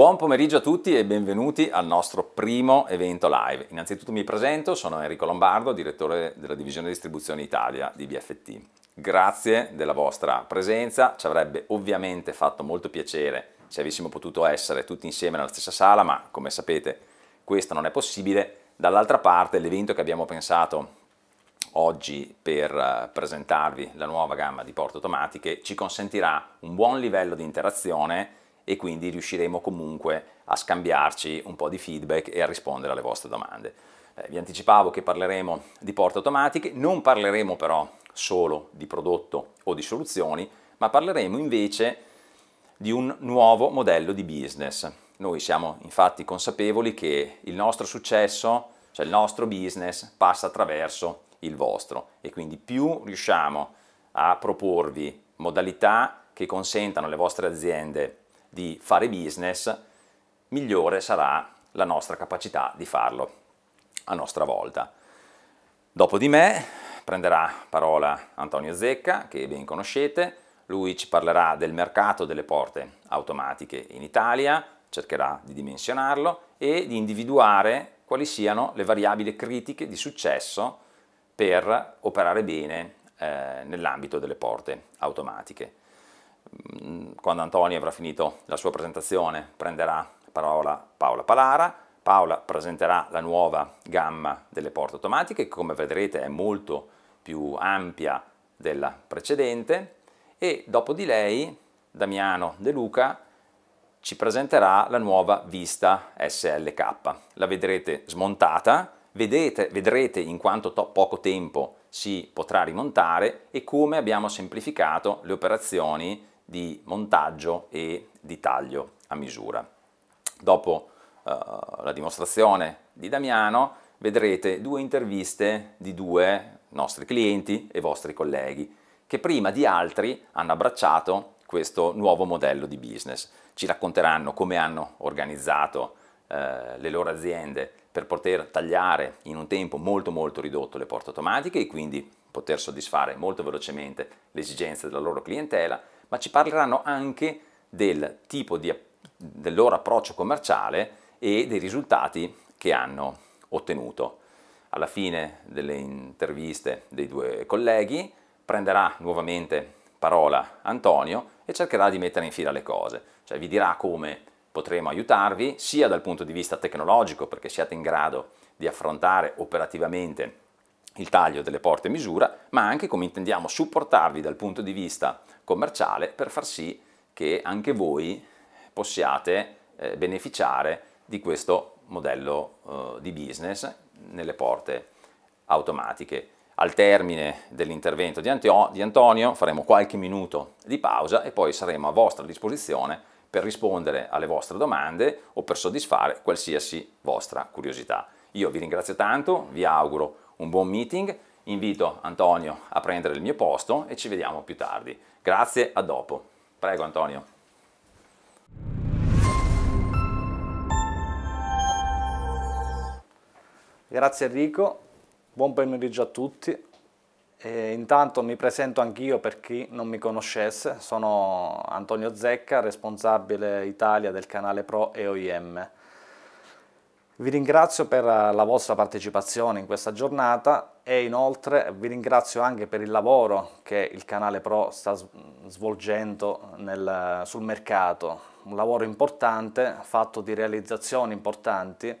Buon pomeriggio a tutti e benvenuti al nostro primo evento live. Innanzitutto mi presento, sono Enrico Lombardo, direttore della divisione distribuzione Italia di BFT. Grazie della vostra presenza, ci avrebbe ovviamente fatto molto piacere se avessimo potuto essere tutti insieme nella stessa sala, ma come sapete questo non è possibile. Dall'altra parte l'evento che abbiamo pensato oggi per eh, presentarvi la nuova gamma di porte automatiche ci consentirà un buon livello di interazione e quindi riusciremo comunque a scambiarci un po' di feedback e a rispondere alle vostre domande. Eh, vi anticipavo che parleremo di porte automatiche, non parleremo però solo di prodotto o di soluzioni, ma parleremo invece di un nuovo modello di business. Noi siamo infatti consapevoli che il nostro successo, cioè il nostro business, passa attraverso il vostro e quindi più riusciamo a proporvi modalità che consentano alle vostre aziende di fare business, migliore sarà la nostra capacità di farlo a nostra volta. Dopo di me prenderà parola Antonio Zecca, che ben conoscete, lui ci parlerà del mercato delle porte automatiche in Italia, cercherà di dimensionarlo e di individuare quali siano le variabili critiche di successo per operare bene eh, nell'ambito delle porte automatiche. Mm, quando Antonio avrà finito la sua presentazione prenderà parola Paola Palara, Paola presenterà la nuova gamma delle porte automatiche che come vedrete è molto più ampia della precedente e dopo di lei Damiano De Luca ci presenterà la nuova Vista SLK. La vedrete smontata, vedete, vedrete in quanto poco tempo si potrà rimontare e come abbiamo semplificato le operazioni di montaggio e di taglio a misura. Dopo eh, la dimostrazione di Damiano vedrete due interviste di due nostri clienti e vostri colleghi che prima di altri hanno abbracciato questo nuovo modello di business. Ci racconteranno come hanno organizzato eh, le loro aziende per poter tagliare in un tempo molto molto ridotto le porte automatiche e quindi poter soddisfare molto velocemente le esigenze della loro clientela, ma ci parleranno anche del tipo di, del loro approccio commerciale e dei risultati che hanno ottenuto. Alla fine delle interviste dei due colleghi prenderà nuovamente parola Antonio e cercherà di mettere in fila le cose, cioè vi dirà come potremo aiutarvi sia dal punto di vista tecnologico perché siate in grado di affrontare operativamente il taglio delle porte misura, ma anche come intendiamo supportarvi dal punto di vista commerciale per far sì che anche voi possiate eh, beneficiare di questo modello eh, di business nelle porte automatiche. Al termine dell'intervento di, Antio di Antonio faremo qualche minuto di pausa e poi saremo a vostra disposizione per rispondere alle vostre domande o per soddisfare qualsiasi vostra curiosità. Io vi ringrazio tanto, vi auguro un buon meeting invito Antonio a prendere il mio posto e ci vediamo più tardi. Grazie, a dopo. Prego Antonio. Grazie Enrico, buon pomeriggio a tutti. E intanto mi presento anch'io per chi non mi conoscesse, sono Antonio Zecca, responsabile Italia del canale Pro EOIM. Vi ringrazio per eh, la vostra partecipazione in questa giornata e inoltre vi ringrazio anche per il lavoro che il canale Pro sta svolgendo nel, sul mercato, un lavoro importante fatto di realizzazioni importanti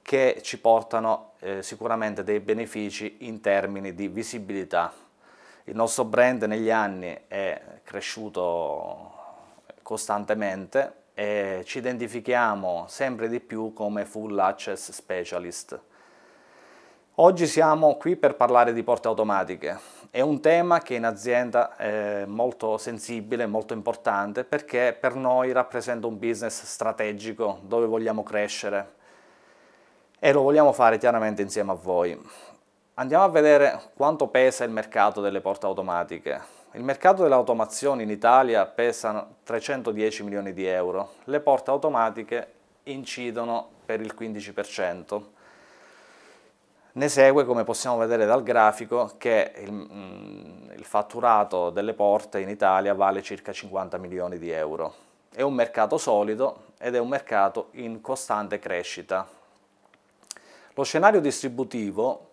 che ci portano eh, sicuramente dei benefici in termini di visibilità. Il nostro brand negli anni è cresciuto costantemente e ci identifichiamo sempre di più come full access specialist. Oggi siamo qui per parlare di porte automatiche. È un tema che in azienda è molto sensibile, molto importante perché per noi rappresenta un business strategico dove vogliamo crescere e lo vogliamo fare chiaramente insieme a voi. Andiamo a vedere quanto pesa il mercato delle porte automatiche. Il mercato dell'automazione in Italia pesa 310 milioni di euro, le porte automatiche incidono per il 15%. Ne segue, come possiamo vedere dal grafico, che il, mh, mm, il fatturato delle porte in Italia vale circa 50 milioni di euro. È un mercato solido ed è un mercato in costante crescita. Lo scenario distributivo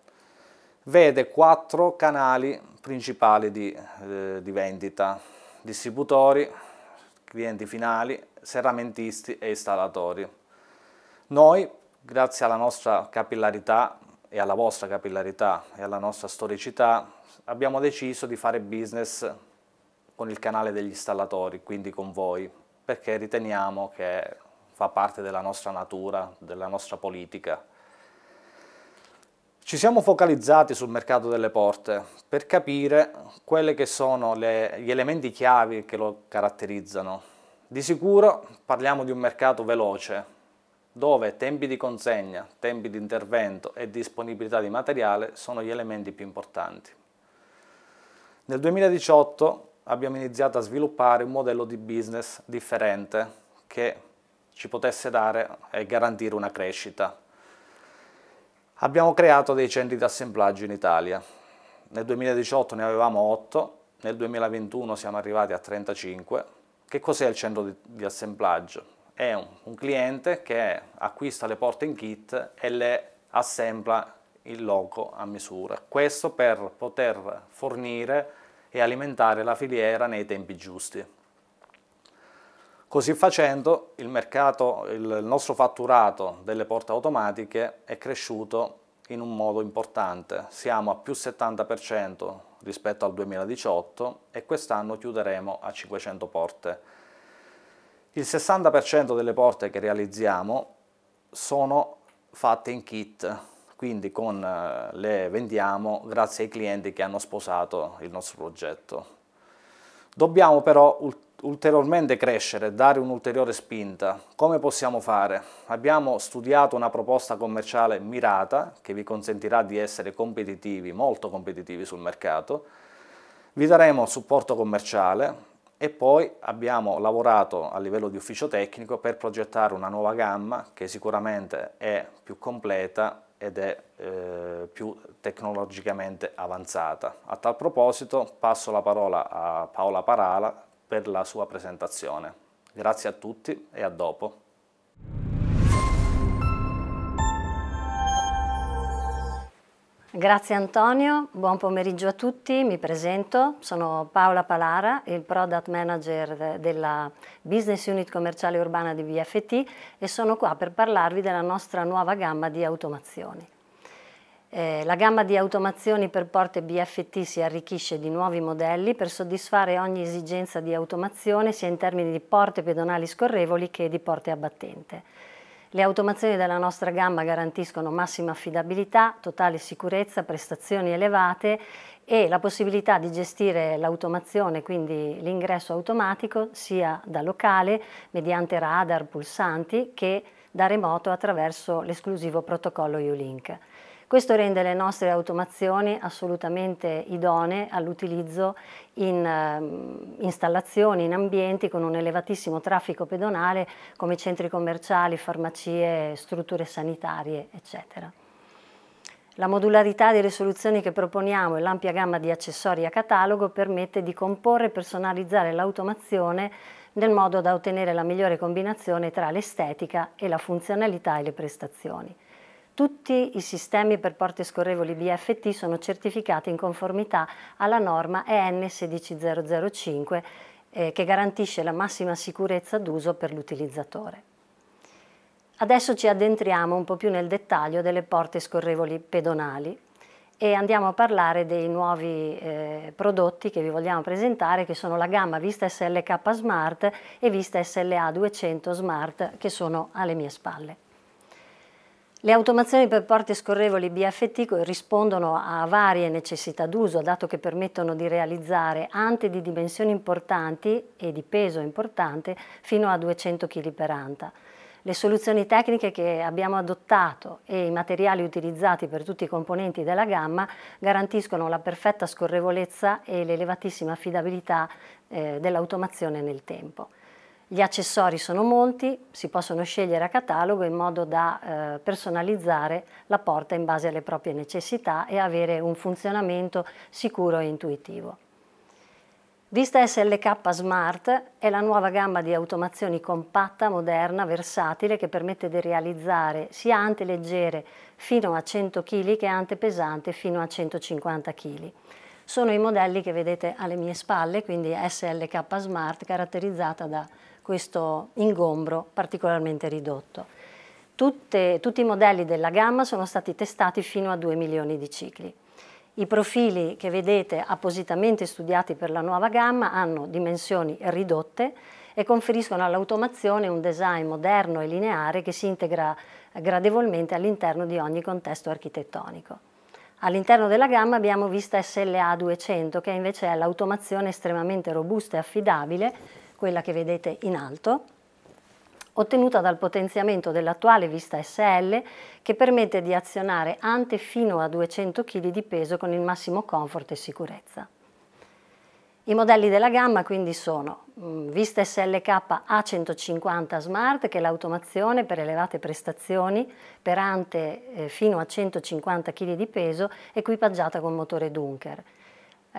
vede quattro canali principali di, eh, di vendita, distributori, clienti finali, serramentisti e installatori. Noi, grazie alla nostra capillarità e alla vostra capillarità e alla nostra storicità, abbiamo deciso di fare business con il canale degli installatori, quindi con voi, perché riteniamo che fa parte della nostra natura, della nostra politica. Ci siamo focalizzati sul mercato delle porte per capire quelli che sono le, gli elementi chiavi che lo caratterizzano. Di sicuro parliamo di un mercato veloce, dove tempi di consegna, tempi di intervento e disponibilità di materiale sono gli elementi più importanti. Nel 2018 abbiamo iniziato a sviluppare un modello di business differente che ci potesse dare e garantire una crescita abbiamo creato dei centri di assemblaggio in Italia. Nel 2018 ne avevamo 8, nel 2021 siamo arrivati a 35. Che cos'è il centro di, di assemblaggio? È un, un, cliente che acquista le porte in kit e le assembla in loco a misura. Questo per poter fornire e alimentare la filiera nei tempi giusti. Così facendo il, mercato, il nostro fatturato delle porte automatiche è cresciuto in un modo importante, siamo a più 70% rispetto al 2018 e quest'anno chiuderemo a 500 porte. Il 60% delle porte che realizziamo sono fatte in kit, quindi con, eh, le vendiamo grazie ai clienti che hanno sposato il nostro progetto. Dobbiamo però ulteriormente crescere, dare un'ulteriore spinta. Come possiamo fare? Abbiamo studiato una proposta commerciale mirata che vi consentirà di essere competitivi, molto competitivi sul mercato. Vi daremo supporto commerciale e poi abbiamo lavorato a livello di ufficio tecnico per progettare una nuova gamma che sicuramente è più completa ed è eh, più tecnologicamente avanzata. A tal proposito passo la parola a Paola Parala per la sua presentazione. Grazie a tutti e a dopo. Grazie Antonio, buon pomeriggio a tutti, mi presento, sono Paola Palara, il Product Manager della Business Unit Commerciale Urbana di BFT e sono qua per parlarvi della nostra nuova gamma di automazioni. Eh, la gamma di automazioni per porte BFT si arricchisce di nuovi modelli per soddisfare ogni esigenza di automazione sia in termini di porte pedonali scorrevoli che di porte a battente. Le automazioni della nostra gamma garantiscono massima affidabilità, totale sicurezza, prestazioni elevate e la possibilità di gestire l'automazione, quindi l'ingresso automatico, sia da locale, mediante radar, pulsanti, che da remoto attraverso l'esclusivo protocollo U-Link. Questo rende le nostre automazioni assolutamente idonee all'utilizzo in eh, installazioni, in ambienti con un elevatissimo traffico pedonale come centri commerciali, farmacie, strutture sanitarie, eccetera. La modularità delle soluzioni che proponiamo e l'ampia gamma di accessori a catalogo permette di comporre e personalizzare l'automazione nel modo da ottenere la migliore combinazione tra l'estetica e la funzionalità e le prestazioni. Tutti i sistemi per porte scorrevoli BFT sono certificati in conformità alla norma EN 16005 eh, che garantisce la massima sicurezza d'uso per l'utilizzatore. Adesso ci addentriamo un po' più nel dettaglio delle porte scorrevoli pedonali e andiamo a parlare dei nuovi eh, prodotti che vi vogliamo presentare che sono la gamma Vista SLK Smart e Vista SLA 200 Smart che sono alle mie spalle. Le automazioni per porte scorrevoli BFT rispondono a varie necessità d'uso, dato che permettono di realizzare ante di dimensioni importanti e di peso importante fino a 200 kg per anta. Le soluzioni tecniche che abbiamo adottato e i materiali utilizzati per tutti i componenti della gamma garantiscono la perfetta scorrevolezza e l'elevatissima affidabilità eh, dell'automazione nel tempo. Gli accessori sono molti, si possono scegliere a catalogo in modo da eh, personalizzare la porta in base alle proprie necessità e avere un funzionamento sicuro e intuitivo. Vista SLK Smart è la nuova gamma di automazioni compatta, moderna, versatile che permette di realizzare sia ante leggere fino a 100 kg che ante pesante fino a 150 kg sono i modelli che vedete alle mie spalle, quindi SLK Smart caratterizzata da questo ingombro particolarmente ridotto. Tutte, tutti i modelli della gamma sono stati testati fino a 2 milioni di cicli. I profili che vedete appositamente studiati per la nuova gamma hanno dimensioni ridotte e conferiscono all'automazione un design moderno e lineare che si integra gradevolmente all'interno di ogni contesto architettonico. All'interno della gamma abbiamo vista SLA 200 che invece è l'automazione estremamente robusta e affidabile quella che vedete in alto, ottenuta dal potenziamento dell'attuale vista SL che permette di azionare ante fino a 200 kg di peso con il massimo comfort e sicurezza. I modelli della gamma quindi sono mm, Vista SLK A150 Smart che è l'automazione per elevate prestazioni per ante eh, fino a 150 kg di peso equipaggiata con motore Dunker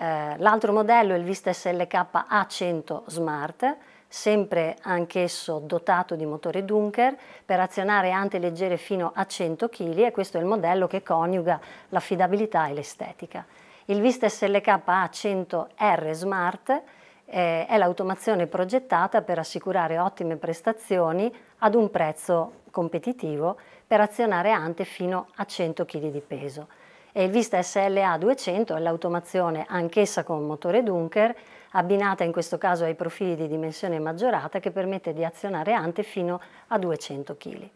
eh, l'altro modello è il Vista SLK A100 Smart, sempre anch'esso dotato di motore Dunker, per azionare ante leggere fino a 100 kg e questo è il modello che coniuga l'affidabilità e l'estetica. Il Vista SLK A100R Smart eh, è l'automazione progettata per assicurare ottime prestazioni ad un prezzo competitivo per azionare ante fino a 100 kg di peso e il Vista SLA 200 è l'automazione anch'essa con motore Dunker, abbinata in questo caso ai profili di dimensione maggiorata che permette di azionare ante fino a 200 kg.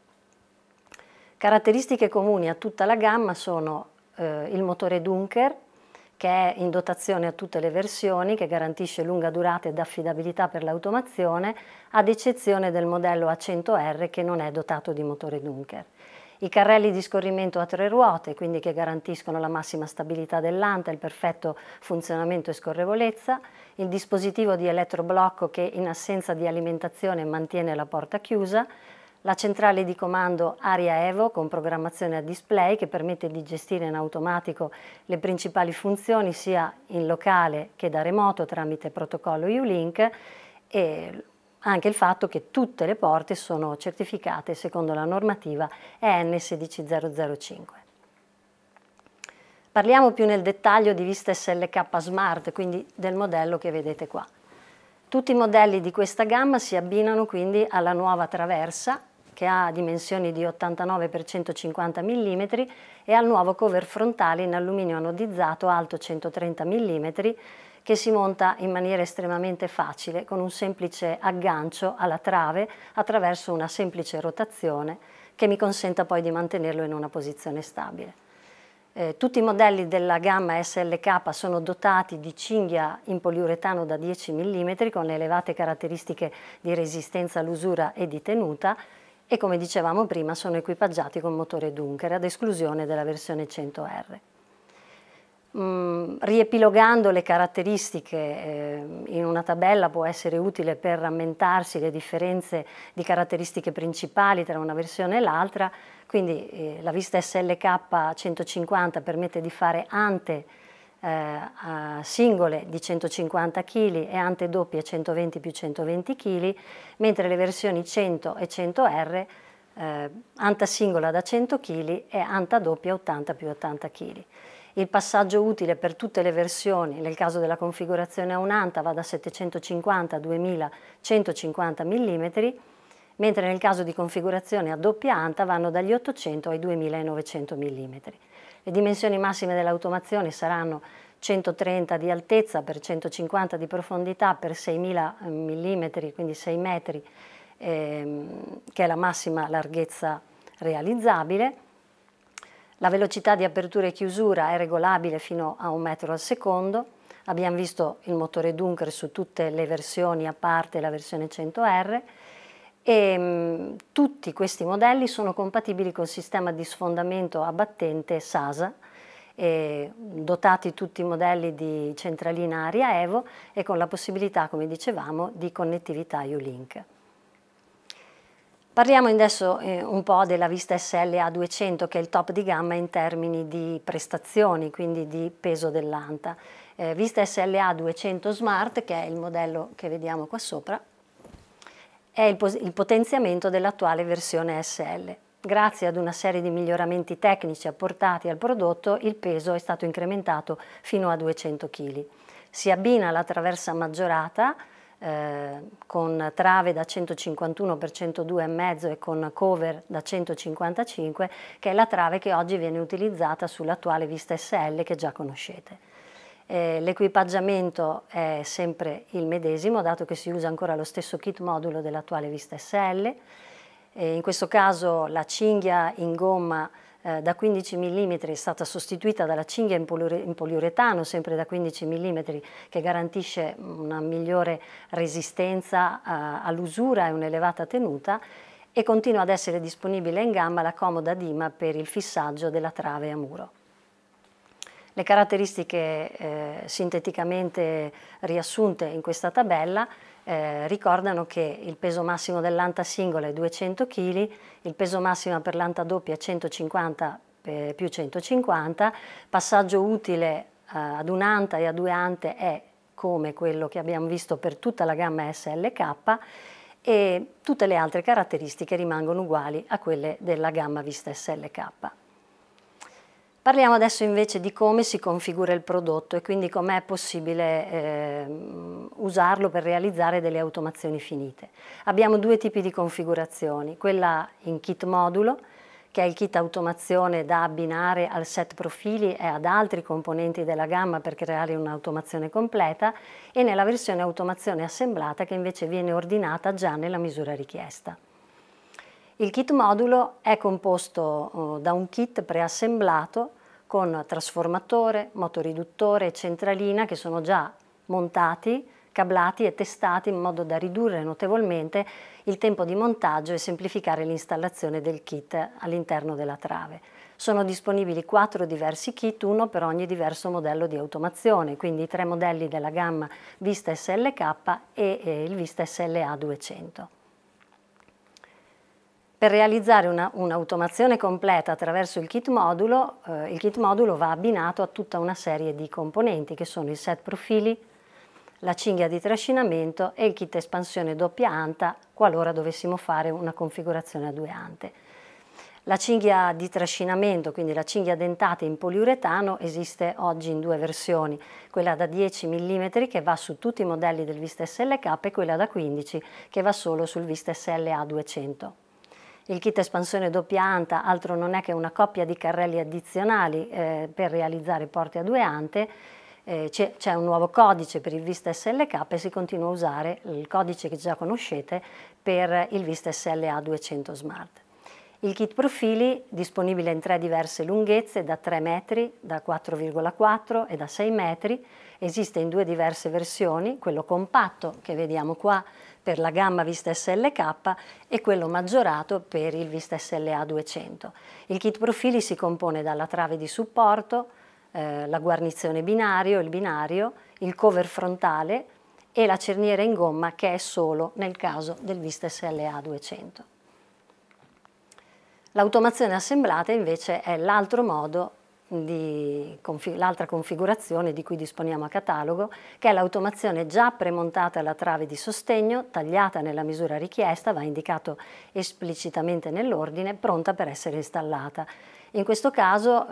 Caratteristiche comuni a tutta la gamma sono eh, il motore Dunker, che è in dotazione a tutte le versioni, che garantisce lunga durata ed affidabilità per l'automazione, ad eccezione del modello A100R che non è dotato di motore Dunker i carrelli di scorrimento a tre ruote, quindi che garantiscono la massima stabilità dell'anta, il perfetto funzionamento e scorrevolezza, il dispositivo di elettroblocco che in assenza di alimentazione mantiene la porta chiusa, la centrale di comando Aria Evo con programmazione a display che permette di gestire in automatico le principali funzioni sia in locale che da remoto tramite protocollo U-Link e anche il fatto che tutte le porte sono certificate secondo la normativa EN 16005. Parliamo più nel dettaglio di vista SLK Smart, quindi del modello che vedete qua. Tutti i modelli di questa gamma si abbinano quindi alla nuova traversa che ha dimensioni di 89 x 150 mm e al nuovo cover frontale in alluminio anodizzato alto 130 mm che si monta in maniera estremamente facile con un semplice aggancio alla trave attraverso una semplice rotazione che mi consenta poi di mantenerlo in una posizione stabile. Eh, tutti i modelli della gamma SLK sono dotati di cinghia in poliuretano da 10 mm con elevate caratteristiche di resistenza all'usura e di tenuta e come dicevamo prima sono equipaggiati con motore Dunker ad esclusione della versione 100R. Mm, riepilogando le caratteristiche eh, in una tabella può essere utile per rammentarsi le differenze di caratteristiche principali tra una versione e l'altra, quindi eh, la vista SLK 150 permette di fare ante eh, singole di 150 kg e ante doppie 120 più 120 kg, mentre le versioni 100 e 100R eh, anta singola da 100 kg e anta doppia 80 più 80 kg. Il passaggio utile per tutte le versioni, nel caso della configurazione a un'anta, va da 750 a 2150 mm, mentre nel caso di configurazione a doppia anta vanno dagli 800 ai 2900 mm. Le dimensioni massime dell'automazione saranno 130 di altezza per 150 di profondità per 6000 eh, mm, quindi 6 metri, ehm, che è la massima larghezza realizzabile la velocità di apertura e chiusura è regolabile fino a un metro al secondo. Abbiamo visto il motore Dunker su tutte le versioni a parte la versione 100R e mh, mm, tutti questi modelli sono compatibili col sistema di sfondamento a battente SASA dotati tutti i modelli di centralina aria Evo e con la possibilità, come dicevamo, di connettività U-Link. Parliamo adesso eh, un po' della Vista SLA 200 che è il top di gamma in termini di prestazioni, quindi di peso dell'anta. Eh, Vista SLA 200 Smart, che è il modello che vediamo qua sopra, è il, il potenziamento dell'attuale versione SL. Grazie ad una serie di miglioramenti tecnici apportati al prodotto, il peso è stato incrementato fino a 200 kg. Si abbina la traversa maggiorata eh, con trave da 151 x 102,5 e con cover da 155, che è la trave che oggi viene utilizzata sull'attuale Vista SL che già conoscete. Eh, L'equipaggiamento è sempre il medesimo, dato che si usa ancora lo stesso kit modulo dell'attuale Vista SL. Eh, in questo caso la cinghia in gomma eh, da 15 mm è stata sostituita dalla cinghia in, in, poliuretano, sempre da 15 mm, che garantisce una migliore resistenza eh, all'usura e un'elevata tenuta e continua ad essere disponibile in gamma la comoda Dima per il fissaggio della trave a muro. Le caratteristiche eh, sinteticamente riassunte in questa tabella eh, ricordano che il peso massimo dell'anta singola è 200 kg, il peso massimo per l'anta doppia è 150 eh, più 150, passaggio utile eh, ad un'anta e a due ante è come quello che abbiamo visto per tutta la gamma SLK e tutte le altre caratteristiche rimangono uguali a quelle della gamma vista SLK. Parliamo adesso invece di come si configura il prodotto e quindi com'è possibile eh, usarlo per realizzare delle automazioni finite. Abbiamo due tipi di configurazioni, quella in kit modulo, che è il kit automazione da abbinare al set profili e ad altri componenti della gamma per creare un'automazione completa, e nella versione automazione assemblata che invece viene ordinata già nella misura richiesta. Il kit modulo è composto oh, da un kit preassemblato con trasformatore, motoriduttore e centralina che sono già montati, cablati e testati in modo da ridurre notevolmente il tempo di montaggio e semplificare l'installazione del kit all'interno della trave. Sono disponibili quattro diversi kit, uno per ogni diverso modello di automazione, quindi tre modelli della gamma Vista SLK e eh, il Vista SLA 200. Per realizzare un'automazione un completa attraverso il kit modulo, eh, il kit modulo va abbinato a tutta una serie di componenti che sono il set profili, la cinghia di trascinamento e il kit espansione doppia anta qualora dovessimo fare una configurazione a due ante. La cinghia di trascinamento, quindi la cinghia dentata in poliuretano, esiste oggi in due versioni, quella da 10 mm che va su tutti i modelli del Vista SLK e quella da 15 che va solo sul Vista SLA 200. Il kit espansione doppia anta altro non è che una coppia di carrelli addizionali eh, per realizzare porte a due ante. Eh, c'è un nuovo codice per il Vista SLK e si continua a usare il codice che già conoscete per il Vista SLA 200 Smart. Il kit profili, disponibile in tre diverse lunghezze, da 3 metri, da 4,4 e da 6 metri, esiste in due diverse versioni, quello compatto che vediamo qua per la gamma Vista SLK e quello maggiorato per il Vista SLA 200. Il kit profili si compone dalla trave di supporto, eh, la guarnizione binario, il binario, il cover frontale e la cerniera in gomma che è solo nel caso del Vista SLA 200. L'automazione assemblata invece è l'altro modo confi l'altra configurazione di cui disponiamo a catalogo, che è l'automazione già premontata alla trave di sostegno, tagliata nella misura richiesta, va indicato esplicitamente nell'ordine, pronta per essere installata. In questo caso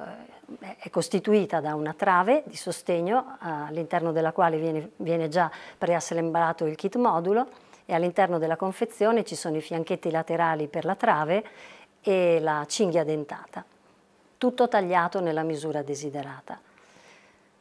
eh, è costituita da una trave di sostegno all'interno della quale viene, viene già preassemblato il kit modulo e all'interno della confezione ci sono i fianchetti laterali per la trave e la cinghia dentata tutto tagliato nella misura desiderata.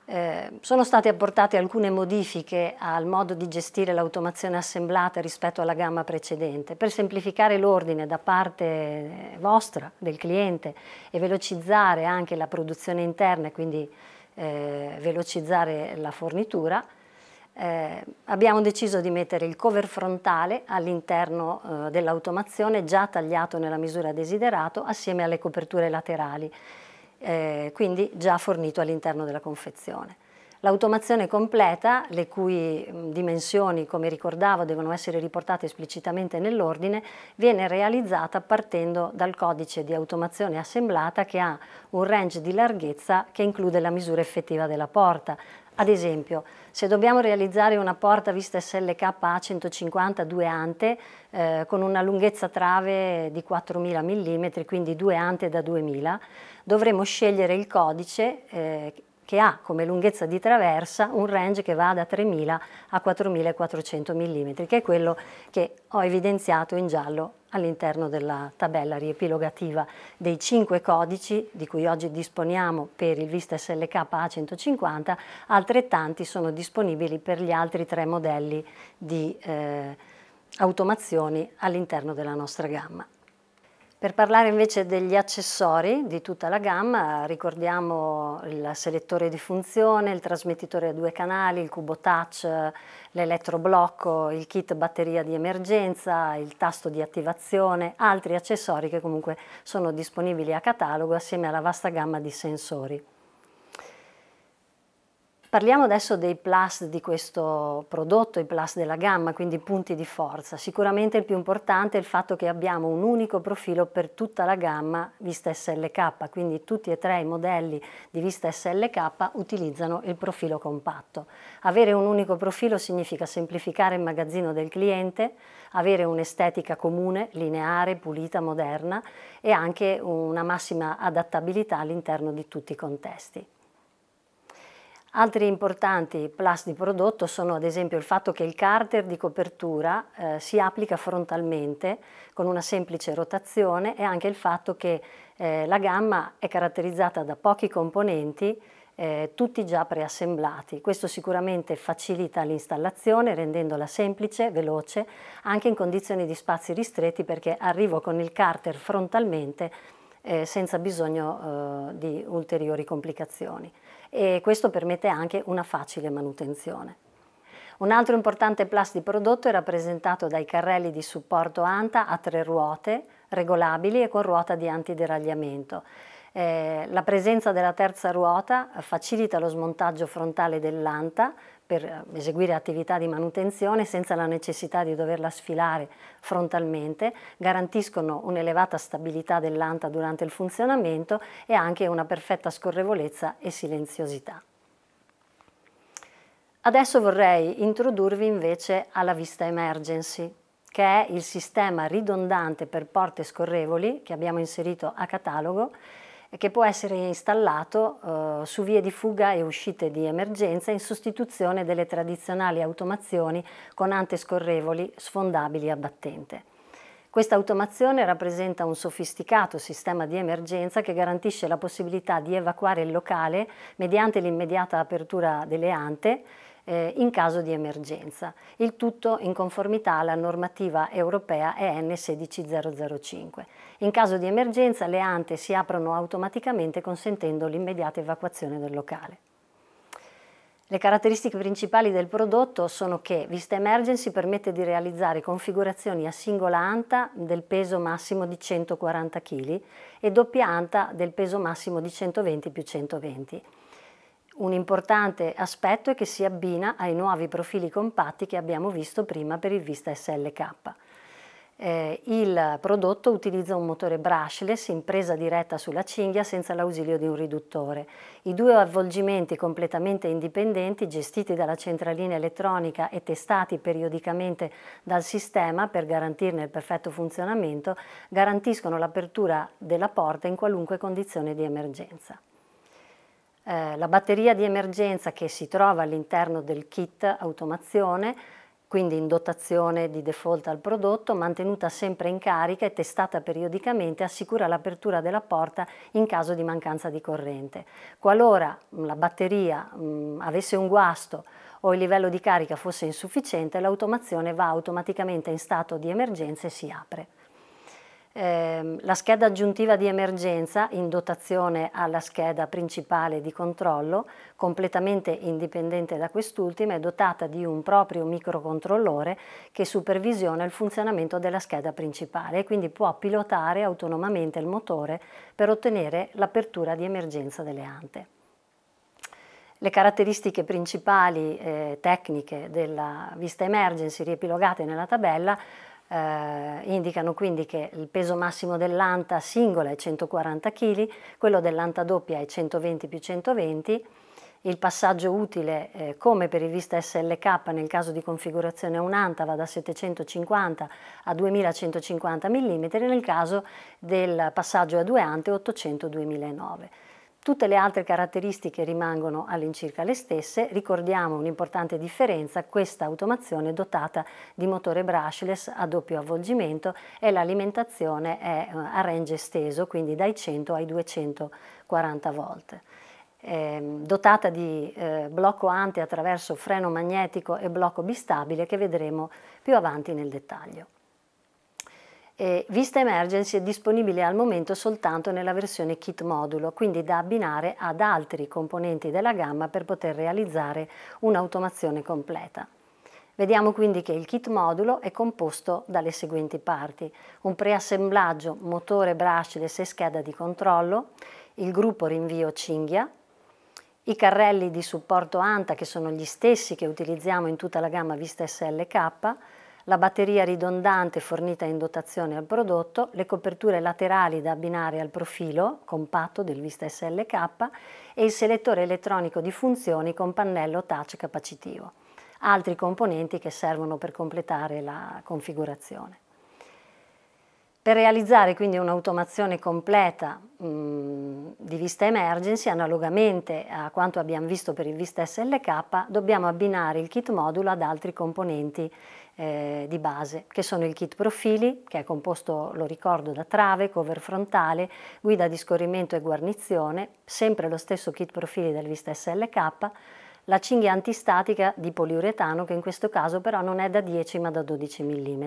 Eh, sono state apportate alcune modifiche al modo di gestire l'automazione assemblata rispetto alla gamma precedente per semplificare l'ordine da parte vostra, del cliente, e velocizzare anche la produzione interna e quindi eh, velocizzare la fornitura. Eh, abbiamo deciso di mettere il cover frontale all'interno eh, dell'automazione già tagliato nella misura desiderato assieme alle coperture laterali, eh, quindi già fornito all'interno della confezione. L'automazione completa, le cui mm, dimensioni, come ricordavo, devono essere riportate esplicitamente nell'ordine, viene realizzata partendo dal codice di automazione assemblata che ha un range di larghezza che include la misura effettiva della porta. Ad esempio, se dobbiamo realizzare una porta vista SLK A150 due ante eh, con una lunghezza trave di 4000 mm, quindi due ante da 2000, dovremo scegliere il codice eh, che ha come lunghezza di traversa un range che va da 3.000 a 4.400 mm, che è quello che ho evidenziato in giallo all'interno della tabella riepilogativa dei 5 codici di cui oggi disponiamo per il Vista SLK A150, altrettanti sono disponibili per gli altri tre modelli di eh, automazioni all'interno della nostra gamma. Per parlare invece degli accessori di tutta la gamma, ricordiamo il selettore di funzione, il trasmettitore a due canali, il cubo touch, l'elettroblocco, il kit batteria di emergenza, il tasto di attivazione, altri accessori che comunque sono disponibili a catalogo assieme alla vasta gamma di sensori. Parliamo adesso dei plus di questo prodotto, i plus della gamma, quindi punti di forza. Sicuramente il più importante è il fatto che abbiamo un unico profilo per tutta la gamma vista SLK, quindi tutti e tre i modelli di vista SLK utilizzano il profilo compatto. Avere un unico profilo significa semplificare il magazzino del cliente, avere un'estetica comune, lineare, pulita, moderna e anche una massima adattabilità all'interno di tutti i contesti. Altri importanti plus di prodotto sono ad esempio il fatto che il carter di copertura eh, si applica frontalmente con una semplice rotazione e anche il fatto che eh, la gamma è caratterizzata da pochi componenti eh, tutti già preassemblati. Questo sicuramente facilita l'installazione rendendola semplice, veloce, anche in condizioni di spazi ristretti perché arrivo con il carter frontalmente eh, senza bisogno eh, di ulteriori complicazioni e questo permette anche una facile manutenzione. Un altro importante plus di prodotto è rappresentato dai carrelli di supporto ANTA a tre ruote, regolabili e con ruota di antideragliamento. Eh, la presenza della terza ruota facilita lo smontaggio frontale dell'anta per eh, eseguire attività di manutenzione senza la necessità di doverla sfilare frontalmente, garantiscono un'elevata stabilità dell'anta durante il funzionamento e anche una perfetta scorrevolezza e silenziosità. Adesso vorrei introdurvi invece alla Vista Emergency, che è il sistema ridondante per porte scorrevoli che abbiamo inserito a catalogo che può essere installato eh, su vie di fuga e uscite di emergenza in sostituzione delle tradizionali automazioni con ante scorrevoli, sfondabili a battente. Questa automazione rappresenta un sofisticato sistema di emergenza che garantisce la possibilità di evacuare il locale mediante l'immediata apertura delle ante eh, in caso di emergenza, il tutto in conformità alla normativa europea EN 16005. In caso di emergenza le ante si aprono automaticamente consentendo l'immediata evacuazione del locale. Le caratteristiche principali del prodotto sono che Vista Emergency permette di realizzare configurazioni a singola anta del peso massimo di 140 kg e doppia anta del peso massimo di 120 più 120 kg. Un importante aspetto è che si abbina ai nuovi profili compatti che abbiamo visto prima per il Vista SLK. Eh, il prodotto utilizza un motore brushless in presa diretta sulla cinghia senza l'ausilio di un riduttore. I due avvolgimenti completamente indipendenti, gestiti dalla centralina elettronica e testati periodicamente dal sistema per garantirne il perfetto funzionamento, garantiscono l'apertura della porta in qualunque condizione di emergenza. Eh, la batteria di emergenza che si trova all'interno del kit automazione, quindi in dotazione di default al prodotto, mantenuta sempre in carica e testata periodicamente, assicura l'apertura della porta in caso di mancanza di corrente. Qualora la batteria mh, avesse un guasto o il livello di carica fosse insufficiente, l'automazione va automaticamente in stato di emergenza e si apre. Ehm, la scheda aggiuntiva di emergenza in dotazione alla scheda principale di controllo, completamente indipendente da quest'ultima, è dotata di un proprio microcontrollore che supervisiona il funzionamento della scheda principale e quindi può pilotare autonomamente il motore per ottenere l'apertura di emergenza delle ante. Le caratteristiche principali eh, tecniche della vista emergency riepilogate nella tabella eh, indicano quindi che il peso massimo dell'anta singola è 140 kg, quello dell'anta doppia è 120 più 120, il passaggio utile eh, come per il Vista SLK nel caso di configurazione un'anta va da 750 a 2150 mm, nel caso del passaggio a due ante 800-2009. Tutte le altre caratteristiche rimangono all'incirca le stesse, ricordiamo un'importante differenza, questa automazione è dotata di motore brushless a doppio avvolgimento e l'alimentazione è eh, a range esteso, quindi dai 100 ai 240 volt. Ehm, dotata di eh, blocco ante attraverso freno magnetico e blocco bistabile che vedremo più avanti nel dettaglio. Eh, Vista Emergency è disponibile al momento soltanto nella versione kit modulo, quindi da abbinare ad altri componenti della gamma per poter realizzare un'automazione completa. Vediamo quindi che il kit modulo è composto dalle seguenti parti, un preassemblaggio motore brushless e scheda di controllo, il gruppo rinvio cinghia, i carrelli di supporto ANTA che sono gli stessi che utilizziamo in tutta la gamma Vista SLK, la batteria ridondante fornita in dotazione al prodotto, le coperture laterali da abbinare al profilo compatto del Vista SLK e il selettore elettronico di funzioni con pannello touch capacitivo. Altri componenti che servono per completare la configurazione. Per realizzare quindi un'automazione completa mh, di Vista Emergency, analogamente a quanto abbiamo visto per il Vista SLK, dobbiamo abbinare il kit modulo ad altri componenti eh, di base, che sono il kit profili, che è composto, lo ricordo, da trave, cover frontale, guida di scorrimento e guarnizione, sempre lo stesso kit profili del Vista SLK, la cinghia antistatica di poliuretano che in questo caso però non è da 10 ma da 12 mm,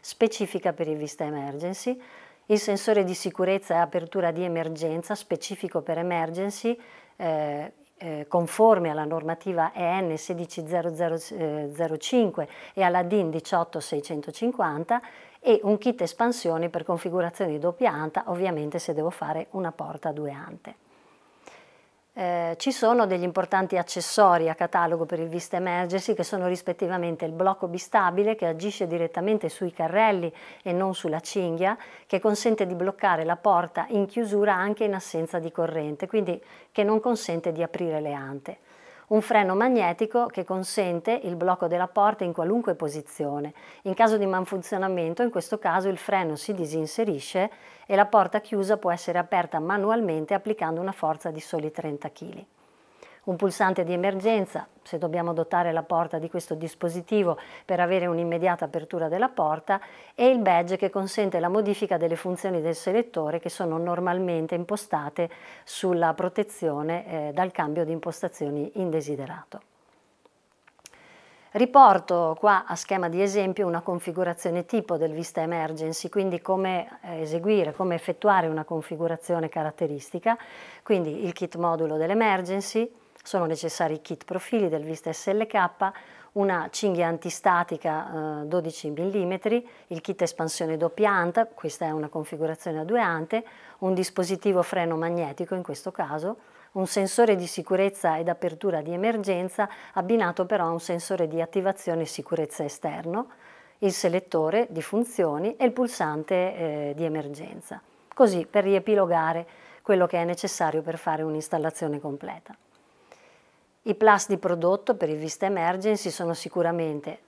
specifica per il Vista Emergency, il sensore di sicurezza e apertura di emergenza specifico per emergency, eh, eh, conforme alla normativa EN 16005 eh, e alla DIN 18650 e un kit espansioni per configurazioni doppia anta, ovviamente se devo fare una porta a due ante eh, ci sono degli importanti accessori a catalogo per il Vista Emergency che sono rispettivamente il blocco bistabile che agisce direttamente sui carrelli e non sulla cinghia che consente di bloccare la porta in chiusura anche in assenza di corrente quindi che non consente di aprire le ante un freno magnetico che consente il blocco della porta in qualunque posizione. In caso di malfunzionamento, in questo caso il freno si disinserisce e la porta chiusa può essere aperta manualmente applicando una forza di soli 30 kg un pulsante di emergenza, se dobbiamo dotare la porta di questo dispositivo per avere un'immediata apertura della porta, e il badge che consente la modifica delle funzioni del selettore che sono normalmente impostate sulla protezione eh, dal cambio di impostazioni indesiderato. Riporto qua a schema di esempio una configurazione tipo del Vista Emergency, quindi come eh, eseguire, come effettuare una configurazione caratteristica, quindi il kit modulo dell'emergency, sono necessari kit profili del Vista SLK, una cinghia antistatica eh, 12 mm, il kit espansione doppia anta, questa è una configurazione a due ante, un dispositivo freno magnetico in questo caso, un sensore di sicurezza ed apertura di emergenza abbinato però a un sensore di attivazione e sicurezza esterno, il selettore di funzioni e il pulsante eh, di emergenza. Così per riepilogare quello che è necessario per fare un'installazione completa. I plus di prodotto per il Vista Emergency sono sicuramente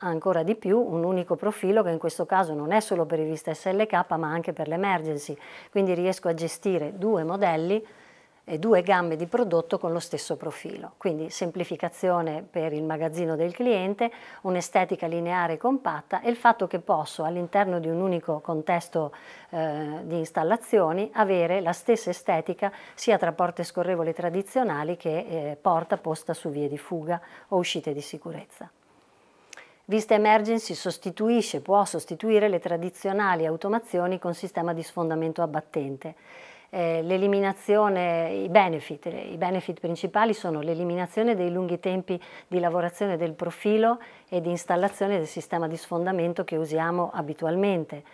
ancora di più un unico profilo che in questo caso non è solo per il Vista SLK ma anche per l'Emergency, quindi riesco a gestire due modelli due gambe di prodotto con lo stesso profilo. Quindi semplificazione per il magazzino del cliente, un'estetica lineare e compatta e il fatto che posso all'interno di un unico contesto eh, di installazioni avere la stessa estetica sia tra porte scorrevoli tradizionali che eh, porta posta su vie di fuga o uscite di sicurezza. Vista Emergency sostituisce, può sostituire le tradizionali automazioni con sistema di sfondamento abbattente eh, l'eliminazione, i benefit, i benefit principali sono l'eliminazione dei lunghi tempi di lavorazione del profilo e di installazione del sistema di sfondamento che usiamo abitualmente,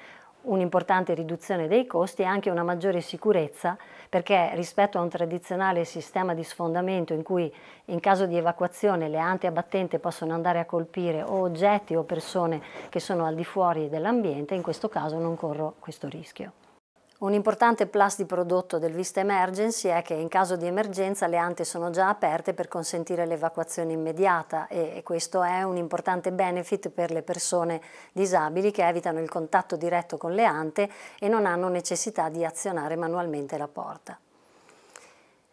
un'importante riduzione dei costi e anche una maggiore sicurezza perché rispetto a un tradizionale sistema di sfondamento in cui in caso di evacuazione le ante abbattenti possono andare a colpire o oggetti o persone che sono al di fuori dell'ambiente, in questo caso non corro questo rischio. Un importante plus di prodotto del Vista Emergency è che in caso di emergenza le ante sono già aperte per consentire l'evacuazione immediata e questo è un importante benefit per le persone disabili che evitano il contatto diretto con le ante e non hanno necessità di azionare manualmente la porta.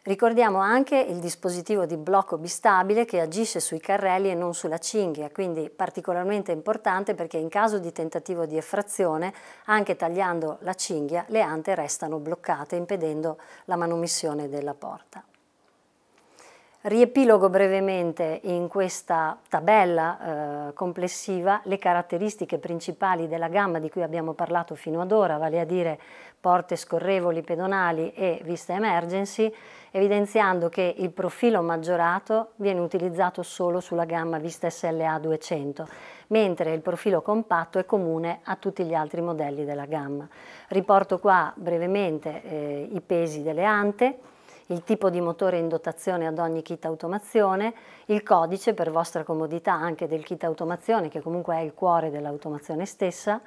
Ricordiamo anche il dispositivo di blocco bistabile che agisce sui carrelli e non sulla cinghia, quindi particolarmente importante perché in caso di tentativo di effrazione, anche tagliando la cinghia, le ante restano bloccate impedendo la manomissione della porta. Riepilogo brevemente in questa tabella eh, complessiva le caratteristiche principali della gamma di cui abbiamo parlato fino ad ora, vale a dire porte scorrevoli pedonali e vista emergency, evidenziando che il profilo maggiorato viene utilizzato solo sulla gamma Vista SLA 200, mentre il profilo compatto è comune a tutti gli altri modelli della gamma. Riporto qua brevemente eh, i pesi delle ante, il tipo di motore in dotazione ad ogni kit automazione, il codice per vostra comodità anche del kit automazione che comunque è il cuore dell'automazione stessa,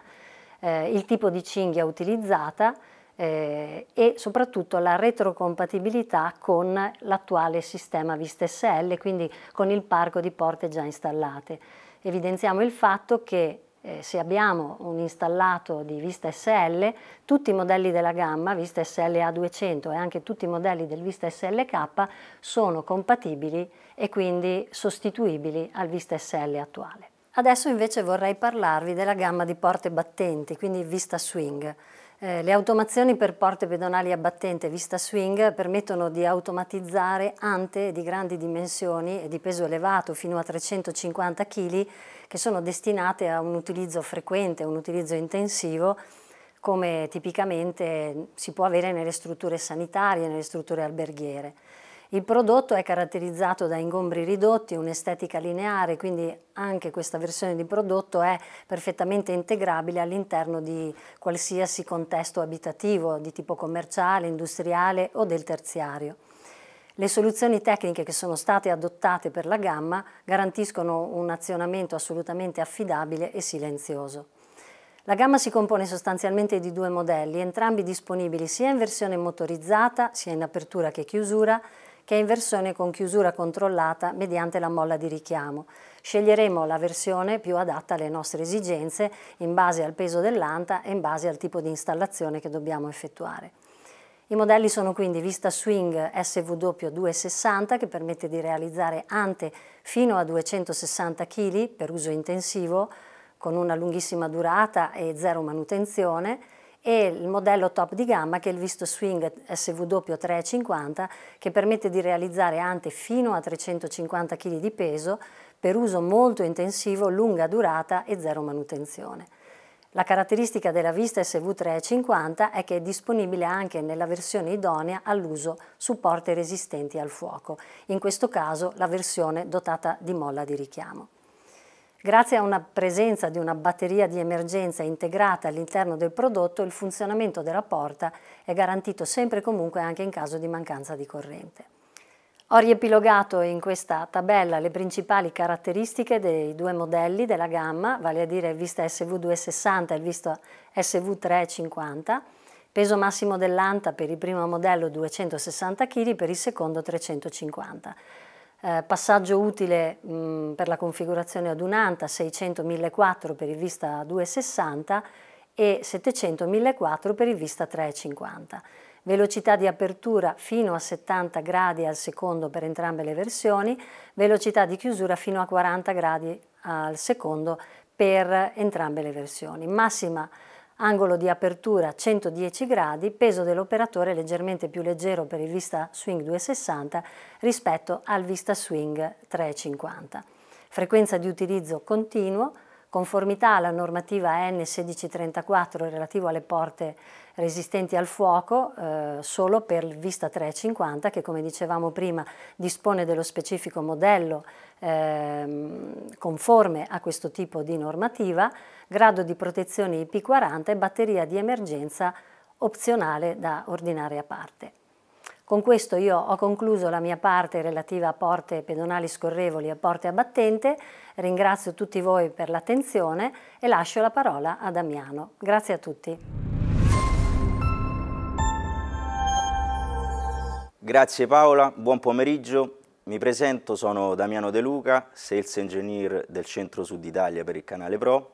eh, il tipo di cinghia utilizzata, eh, e soprattutto la retrocompatibilità con l'attuale sistema Vista SL, quindi con il parco di porte già installate. Evidenziamo il fatto che eh, se abbiamo un installato di Vista SL, tutti i modelli della gamma Vista SL A200 e anche tutti i modelli del VistSL K sono compatibili e quindi sostituibili al Vista SL attuale. Adesso invece vorrei parlarvi della gamma di porte battenti, quindi Vista Swing. Eh, le automazioni per porte pedonali a battente vista swing permettono di automatizzare ante di grandi dimensioni e di peso elevato fino a 350 kg che sono destinate a un utilizzo frequente, un utilizzo intensivo come tipicamente si può avere nelle strutture sanitarie, nelle strutture alberghiere. Il prodotto è caratterizzato da ingombri ridotti, un'estetica lineare, quindi anche questa versione di prodotto è perfettamente integrabile all'interno di qualsiasi contesto abitativo di tipo commerciale, industriale o del terziario. Le soluzioni tecniche che sono state adottate per la gamma garantiscono un azionamento assolutamente affidabile e silenzioso. La gamma si compone sostanzialmente di due modelli, entrambi disponibili sia in versione motorizzata, sia in apertura che chiusura, che è in versione con chiusura controllata mediante la molla di richiamo. Sceglieremo la versione più adatta alle nostre esigenze in base al peso dell'anta e in base al tipo di installazione che dobbiamo effettuare. I modelli sono quindi Vista Swing SW260 che permette di realizzare ante fino a 260 kg per uso intensivo con una lunghissima durata e zero manutenzione, e il modello top di gamma che è il Visto Swing SW350 che permette di realizzare ante fino a 350 kg di peso per uso molto intensivo, lunga durata e zero manutenzione. La caratteristica della Vista SV350 è che è disponibile anche nella versione idonea all'uso su porte resistenti al fuoco, in questo caso la versione dotata di molla di richiamo. Grazie a una presenza di una batteria di emergenza integrata all'interno del prodotto, il funzionamento della porta è garantito sempre e comunque anche in caso di mancanza di corrente. Ho riepilogato in questa tabella le principali caratteristiche dei due modelli della gamma, vale a dire il Vista SV260 e il Vista SV350, peso massimo dell'anta per il primo modello 260 kg, per il secondo 350 kg. Eh, passaggio utile mh, per la configurazione ad un'anta, 600-1004 per il Vista 260 e 700-1004 per il Vista 350. Velocità di apertura fino a 70 gradi al secondo per entrambe le versioni, velocità di chiusura fino a 40 gradi al secondo per entrambe le versioni. Massima angolo di apertura 110 gradi, peso dell'operatore leggermente più leggero per il Vista Swing 260 rispetto al Vista Swing 350. Frequenza di utilizzo continuo, conformità alla normativa N1634 relativo alle porte resistenti al fuoco eh, solo per il Vista 350 che come dicevamo prima dispone dello specifico modello eh, conforme a questo tipo di normativa grado di protezione IP40 e batteria di emergenza opzionale da ordinare a parte. Con questo io ho concluso la mia parte relativa a porte pedonali scorrevoli e porte a battente, ringrazio tutti voi per l'attenzione e lascio la parola a Damiano. Grazie a tutti. Grazie Paola, buon pomeriggio. Mi presento, sono Damiano De Luca, Sales Engineer del Centro Sud Italia per il canale Pro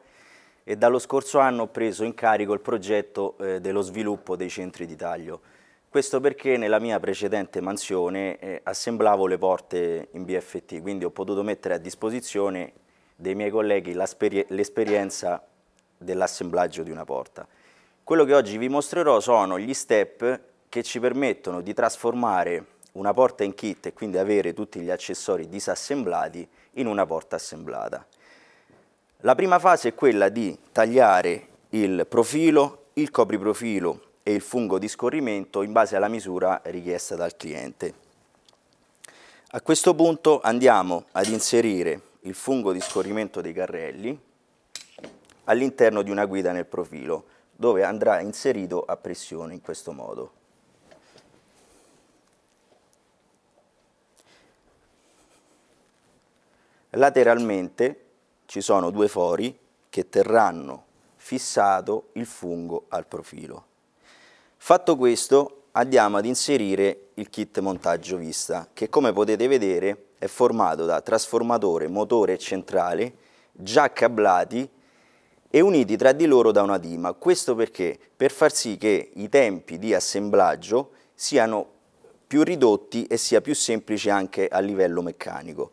e dallo scorso anno ho preso in carico il progetto eh, dello sviluppo dei centri di taglio. Questo perché nella mia precedente mansione eh, assemblavo le porte in BFT, quindi ho potuto mettere a disposizione dei miei colleghi l'esperienza dell'assemblaggio di una porta. Quello che oggi vi mostrerò sono gli step che ci permettono di trasformare una porta in kit e quindi avere tutti gli accessori disassemblati in una porta assemblata. La prima fase è quella di tagliare il profilo, il copriprofilo e il fungo di scorrimento in base alla misura richiesta dal cliente. A questo punto andiamo ad inserire il fungo di scorrimento dei carrelli all'interno di una guida nel profilo dove andrà inserito a pressione in questo modo. Lateralmente ci sono due fori che terranno fissato il fungo al profilo. Fatto questo andiamo ad inserire il kit montaggio vista che come potete vedere è formato da trasformatore, motore e centrale già cablati e uniti tra di loro da una dima. Questo perché? Per far sì che i tempi di assemblaggio siano più ridotti e sia più semplice anche a livello meccanico.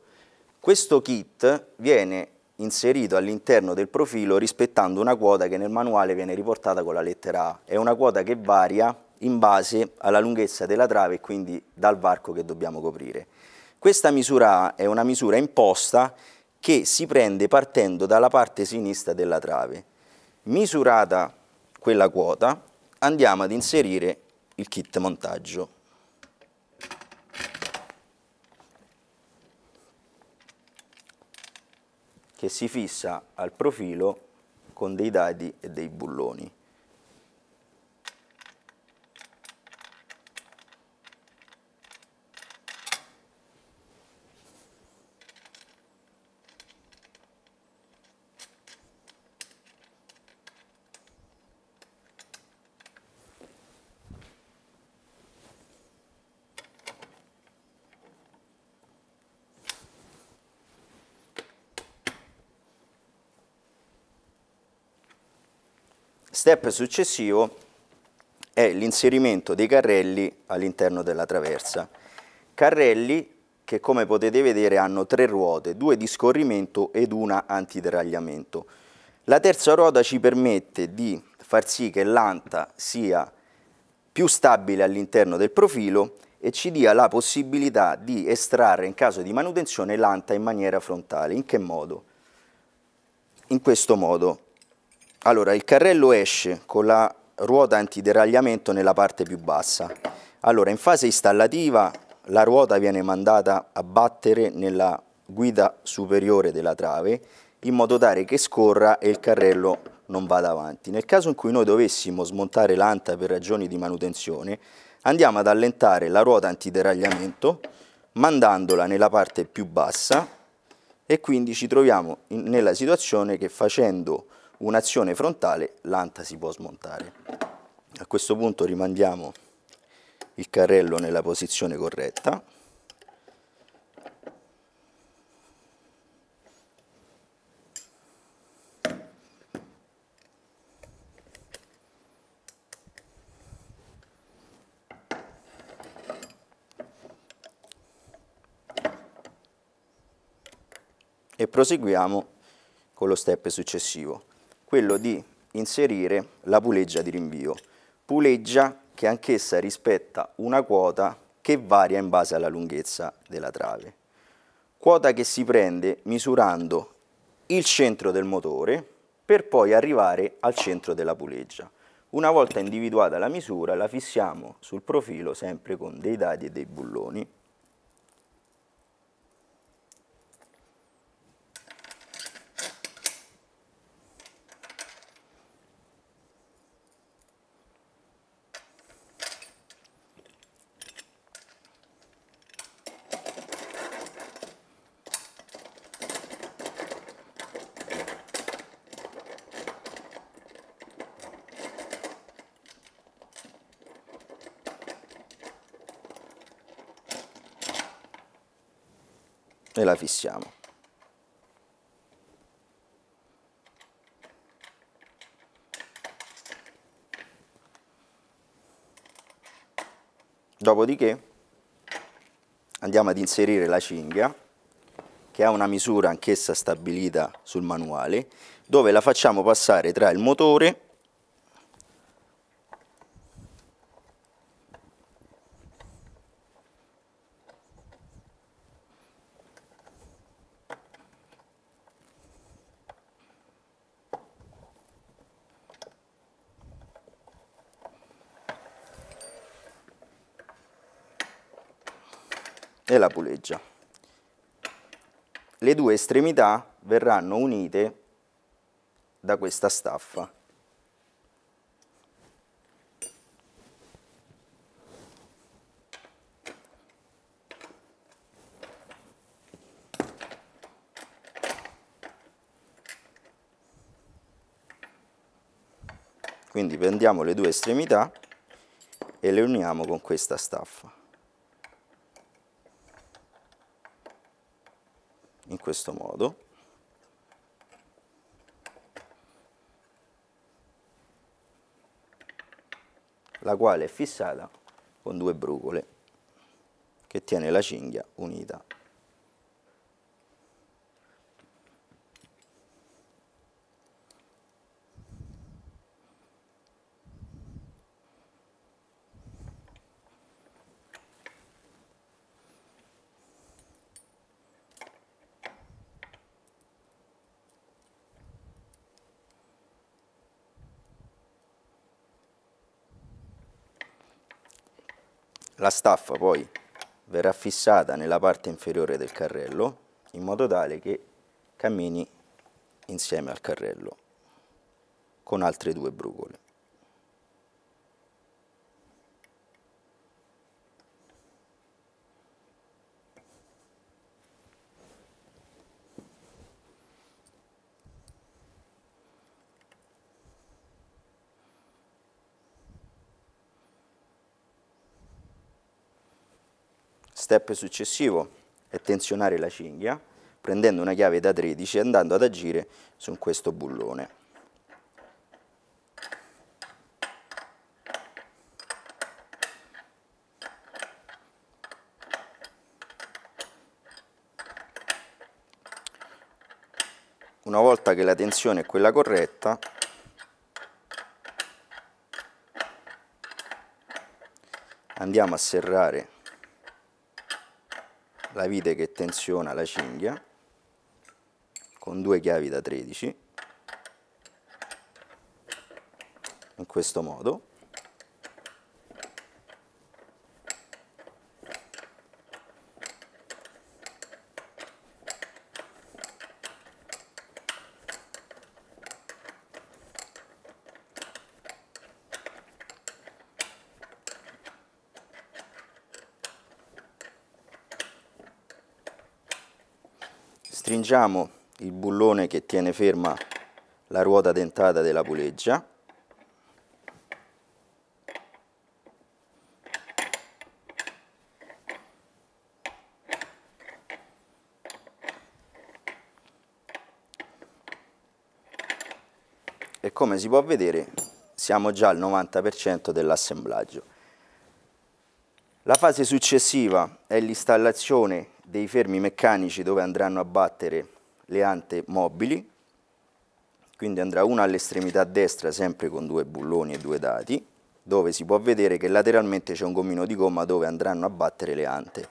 Questo kit viene inserito all'interno del profilo rispettando una quota che nel manuale viene riportata con la lettera A. È una quota che varia in base alla lunghezza della trave e quindi dal varco che dobbiamo coprire. Questa misura A è una misura imposta che si prende partendo dalla parte sinistra della trave. Misurata quella quota andiamo ad inserire il kit montaggio. che si fissa al profilo con dei dadi e dei bulloni. Step successivo è l'inserimento dei carrelli all'interno della traversa. Carrelli che come potete vedere hanno tre ruote, due di scorrimento ed una antideragliamento. La terza ruota ci permette di far sì che l'anta sia più stabile all'interno del profilo e ci dia la possibilità di estrarre in caso di manutenzione l'anta in maniera frontale. In che modo? In questo modo allora, il carrello esce con la ruota antideragliamento nella parte più bassa. Allora, in fase installativa la ruota viene mandata a battere nella guida superiore della trave in modo tale che scorra e il carrello non vada avanti. Nel caso in cui noi dovessimo smontare l'anta per ragioni di manutenzione, andiamo ad allentare la ruota antideragliamento mandandola nella parte più bassa e quindi ci troviamo in, nella situazione che facendo un'azione frontale, l'anta si può smontare. A questo punto rimandiamo il carrello nella posizione corretta. e proseguiamo con lo step successivo quello di inserire la puleggia di rinvio, puleggia che anch'essa rispetta una quota che varia in base alla lunghezza della trave. Quota che si prende misurando il centro del motore per poi arrivare al centro della puleggia. Una volta individuata la misura la fissiamo sul profilo sempre con dei dadi e dei bulloni fissiamo. Dopodiché andiamo ad inserire la cinghia che ha una misura anch'essa stabilita sul manuale dove la facciamo passare tra il motore e la puleggia. Le due estremità verranno unite da questa staffa. Quindi prendiamo le due estremità e le uniamo con questa staffa. in questo modo la quale è fissata con due brucole che tiene la cinghia unita La staffa poi verrà fissata nella parte inferiore del carrello in modo tale che cammini insieme al carrello con altre due brugole. Step successivo è tensionare la cinghia prendendo una chiave da 13 e andando ad agire su questo bullone. Una volta che la tensione è quella corretta, andiamo a serrare la vite che tensiona la cinghia con due chiavi da 13 in questo modo stringiamo il bullone che tiene ferma la ruota dentata della puleggia e come si può vedere siamo già al 90% dell'assemblaggio. La fase successiva è l'installazione dei fermi meccanici dove andranno a battere le ante mobili, quindi andrà una all'estremità destra sempre con due bulloni e due dati, dove si può vedere che lateralmente c'è un gommino di gomma dove andranno a battere le ante.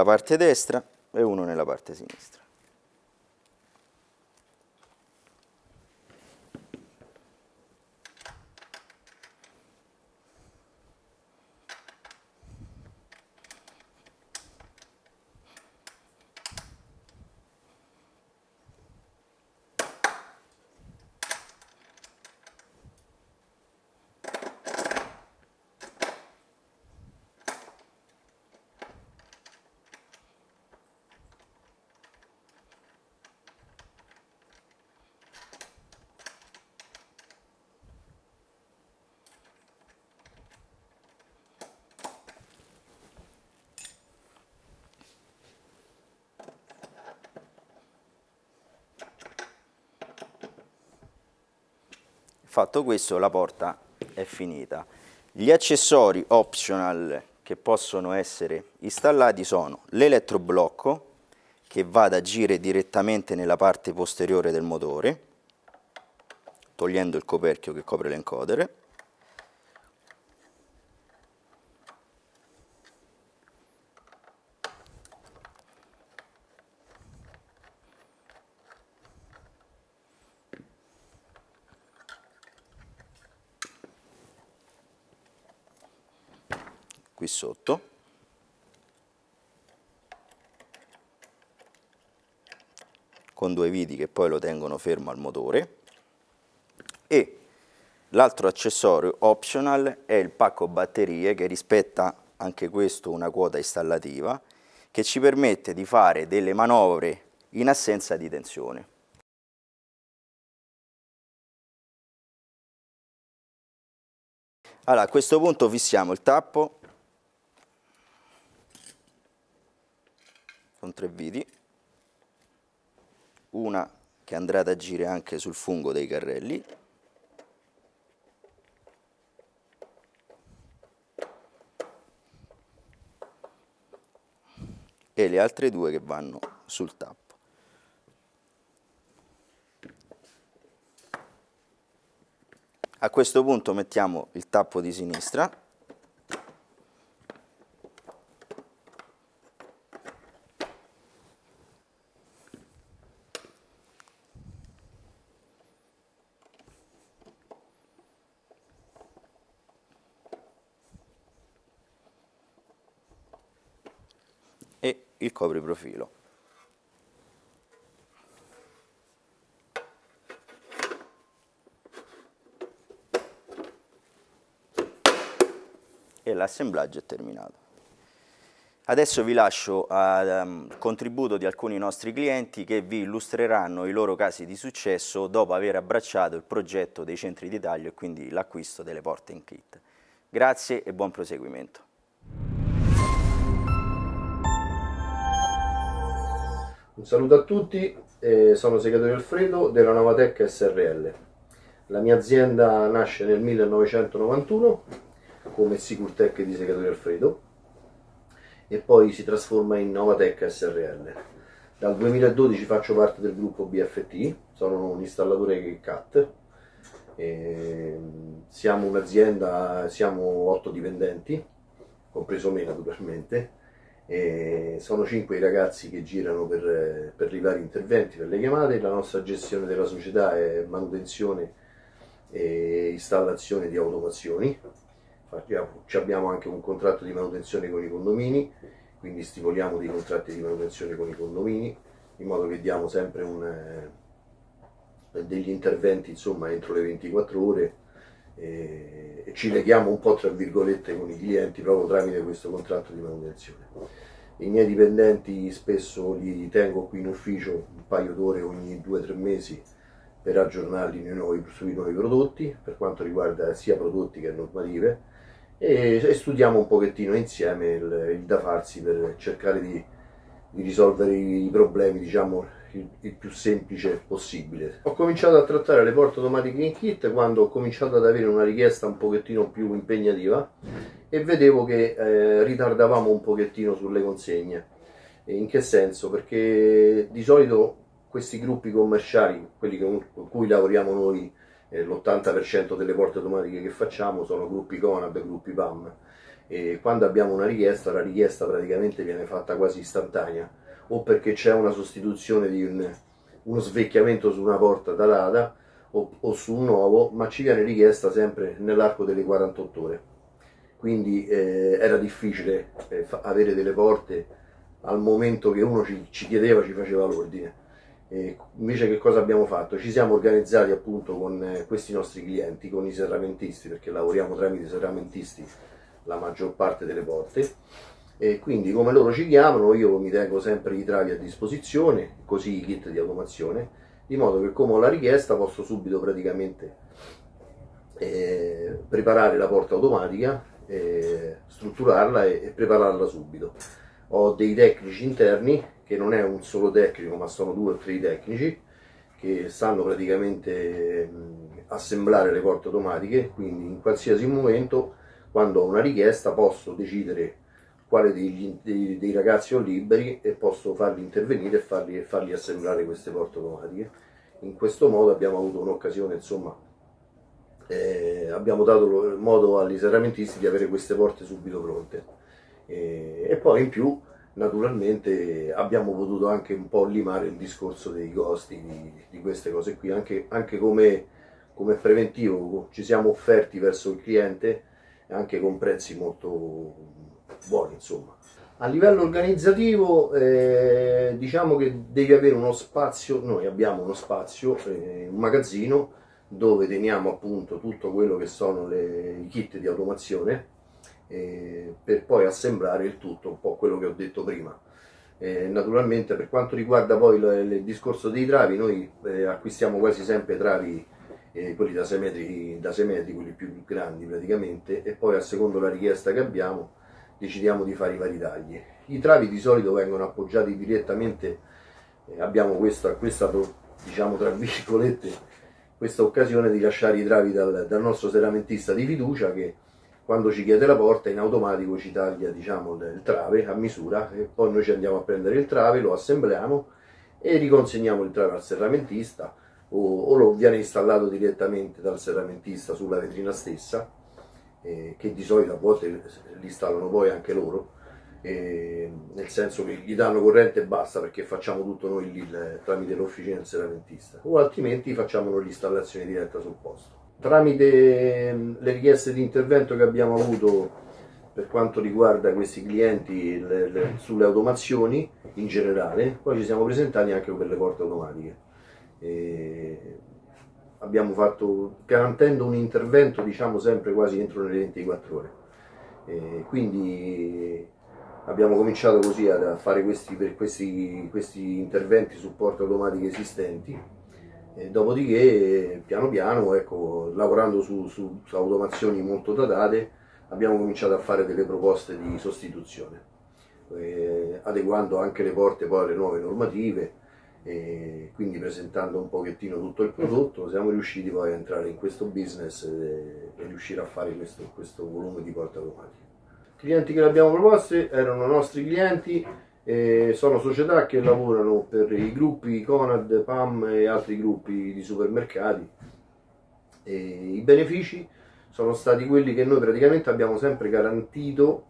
nella parte destra e uno nella parte sinistra. Fatto questo la porta è finita. Gli accessori optional che possono essere installati sono l'elettroblocco che va ad agire direttamente nella parte posteriore del motore togliendo il coperchio che copre l'encoder qui sotto, con due viti che poi lo tengono fermo al motore, e l'altro accessorio optional è il pacco batterie che rispetta anche questo una quota installativa, che ci permette di fare delle manovre in assenza di tensione. Allora, a questo punto fissiamo il tappo con tre viti, una che andrà ad agire anche sul fungo dei carrelli, e le altre due che vanno sul tappo. A questo punto mettiamo il tappo di sinistra copri profilo. E l'assemblaggio è terminato. Adesso vi lascio al um, contributo di alcuni nostri clienti che vi illustreranno i loro casi di successo dopo aver abbracciato il progetto dei centri di taglio e quindi l'acquisto delle porte in kit. Grazie e buon proseguimento. Un saluto a tutti, eh, sono Segretario Alfredo della Novatec SRL. La mia azienda nasce nel 1991 come Sicurtech di Segretario Alfredo e poi si trasforma in Novatec SRL. Dal 2012 faccio parte del gruppo BFT, sono un installatore CAT. Eh, siamo un'azienda, siamo otto dipendenti, compreso me naturalmente e sono cinque i ragazzi che girano per, per i vari interventi, per le chiamate, la nostra gestione della società è manutenzione e installazione di automazioni, Ci abbiamo anche un contratto di manutenzione con i condomini, quindi stipuliamo dei contratti di manutenzione con i condomini, in modo che diamo sempre un, degli interventi insomma, entro le 24 ore e, ci leghiamo un po' tra virgolette con i clienti proprio tramite questo contratto di manutenzione. I miei dipendenti spesso li tengo qui in ufficio un paio d'ore ogni 2-3 mesi per aggiornarli nuovi, sui nuovi prodotti, per quanto riguarda sia prodotti che normative, e, e studiamo un pochettino insieme il, il da farsi per cercare di, di risolvere i problemi diciamo, il più semplice possibile. Ho cominciato a trattare le porte automatiche in kit quando ho cominciato ad avere una richiesta un pochettino più impegnativa e vedevo che eh, ritardavamo un pochettino sulle consegne. in che senso? Perché di solito questi gruppi commerciali, quelli con cui lavoriamo noi, eh, l'80% delle porte automatiche che facciamo sono gruppi Conab, gruppi PAM. E quando abbiamo una richiesta, la richiesta praticamente viene fatta quasi istantanea o perché c'è una sostituzione di un, uno svecchiamento su una porta datata o, o su un nuovo, ma ci viene richiesta sempre nell'arco delle 48 ore. Quindi eh, era difficile eh, avere delle porte al momento che uno ci, ci chiedeva, ci faceva l'ordine. invece che cosa abbiamo fatto? Ci siamo organizzati appunto con eh, questi nostri clienti, con i serramentisti, perché lavoriamo tramite i serramentisti la maggior parte delle porte e quindi come loro ci chiamano io mi tengo sempre i travi a disposizione, così i kit di automazione, di modo che come ho la richiesta posso subito praticamente eh, preparare la porta automatica, eh, strutturarla e, e, prepararla subito. Ho dei tecnici interni, che non è un solo tecnico ma sono due o tre tecnici, che sanno praticamente mh, assemblare le porte automatiche, quindi in qualsiasi momento quando ho una richiesta posso decidere quale dei, dei, dei ragazzi ho liberi e posso farli intervenire e farli, farli assemblare queste porte automatiche. In questo modo abbiamo avuto un'occasione, insomma, eh, abbiamo dato modo agli serramentisti di avere queste porte subito pronte. Eh, e poi in più, naturalmente, abbiamo potuto anche un po' limare il discorso dei costi di, di queste cose qui, anche, anche come, come preventivo ci siamo offerti verso il cliente anche con prezzi molto buoni insomma. A livello organizzativo eh, diciamo che devi avere uno spazio, noi abbiamo uno spazio, eh, un magazzino dove teniamo appunto tutto quello che sono le, i kit di automazione eh, per poi assemblare il tutto, un po' quello che ho detto prima. Eh, naturalmente per quanto riguarda poi il, il discorso dei travi, noi eh, acquistiamo quasi sempre travi eh, quelli da 6, metri, da 6 metri, quelli più grandi praticamente, e poi a secondo la richiesta che abbiamo decidiamo di fare i vari tagli. I travi di solito vengono appoggiati direttamente, eh, abbiamo questa, questa, diciamo tra virgolette, questa occasione di lasciare i travi dal, dal, nostro seramentista di fiducia che quando ci chiede la porta in automatico ci taglia diciamo, il trave a misura e poi noi ci andiamo a prendere il trave, lo assembliamo e riconsegniamo il trave al serramentista o, o lo viene installato direttamente dal serramentista sulla vetrina stessa eh, che di solito a volte li installano poi anche loro, eh, nel senso che gli danno corrente e basta perché facciamo tutto noi lì tramite l'officina del serramentista, o altrimenti facciamo l'installazione diretta sul posto. Tramite mm, le richieste di intervento che abbiamo avuto per quanto riguarda questi clienti le, le, sulle automazioni in generale, poi ci siamo presentati anche per le porte automatiche. E abbiamo fatto, garantendo un intervento diciamo sempre quasi entro le 24 ore. E quindi abbiamo cominciato così a fare questi, questi, questi interventi su porte automatiche esistenti e dopodiché piano piano ecco, lavorando su, su, su, automazioni molto datate abbiamo cominciato a fare delle proposte di sostituzione eh, adeguando anche le porte poi alle nuove normative e quindi presentando un pochettino tutto il prodotto siamo riusciti poi a entrare in questo business e, riuscire a fare questo, questo volume di porta automatica. I clienti che l'abbiamo proposto erano nostri clienti, eh, sono società che lavorano per i gruppi Conad, PAM e altri gruppi di supermercati. E I benefici sono stati quelli che noi praticamente abbiamo sempre garantito,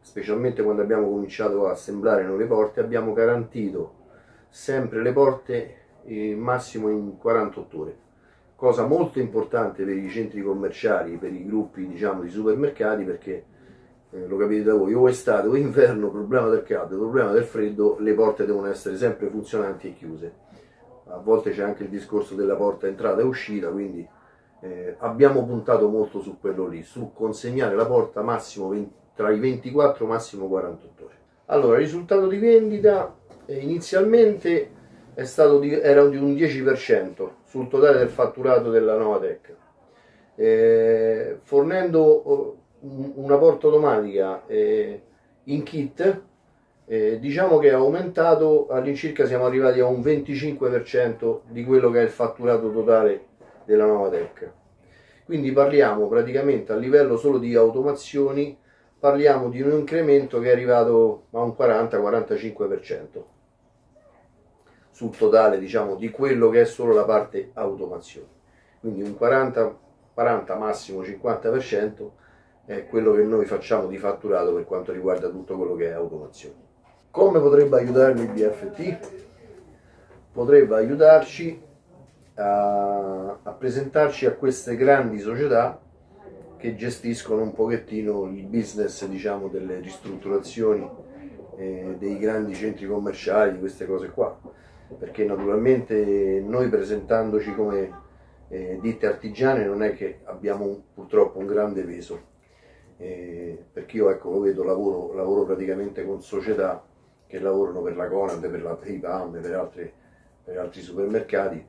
specialmente quando abbiamo cominciato a assemblare nuove porte, abbiamo garantito sempre le porte eh, massimo in 48 ore cosa molto importante per i centri commerciali per i gruppi diciamo di supermercati perché eh, lo capite da voi o estate o inverno problema del caldo problema del freddo le porte devono essere sempre funzionanti e chiuse a volte c'è anche il discorso della porta entrata e uscita quindi eh, abbiamo puntato molto su quello lì su consegnare la porta massimo 20, tra i 24 massimo 48 ore allora risultato di vendita inizialmente di, era di un 10% sul totale del fatturato della Novatec, eh, fornendo oh, una porta automatica eh, in kit, eh, diciamo che è aumentato all'incirca siamo arrivati a un 25% di quello che è il fatturato totale della Novatec. Quindi parliamo praticamente a livello solo di automazioni, parliamo di un incremento che è arrivato a un 40-45% sul totale diciamo di quello che è solo la parte automazione quindi un 40 40 massimo 50% è quello che noi facciamo di fatturato per quanto riguarda tutto quello che è automazione come potrebbe aiutarmi il BFT? potrebbe aiutarci a, a, presentarci a queste grandi società che gestiscono un pochettino il business diciamo delle ristrutturazioni eh, dei grandi centri commerciali di queste cose qua perché naturalmente noi presentandoci come eh, ditte artigiane non è che abbiamo un, purtroppo un grande peso, eh, perché io ecco lo vedo, lavoro, lavoro, praticamente con società che lavorano per la Conad, per la PayPal, per, per altri supermercati,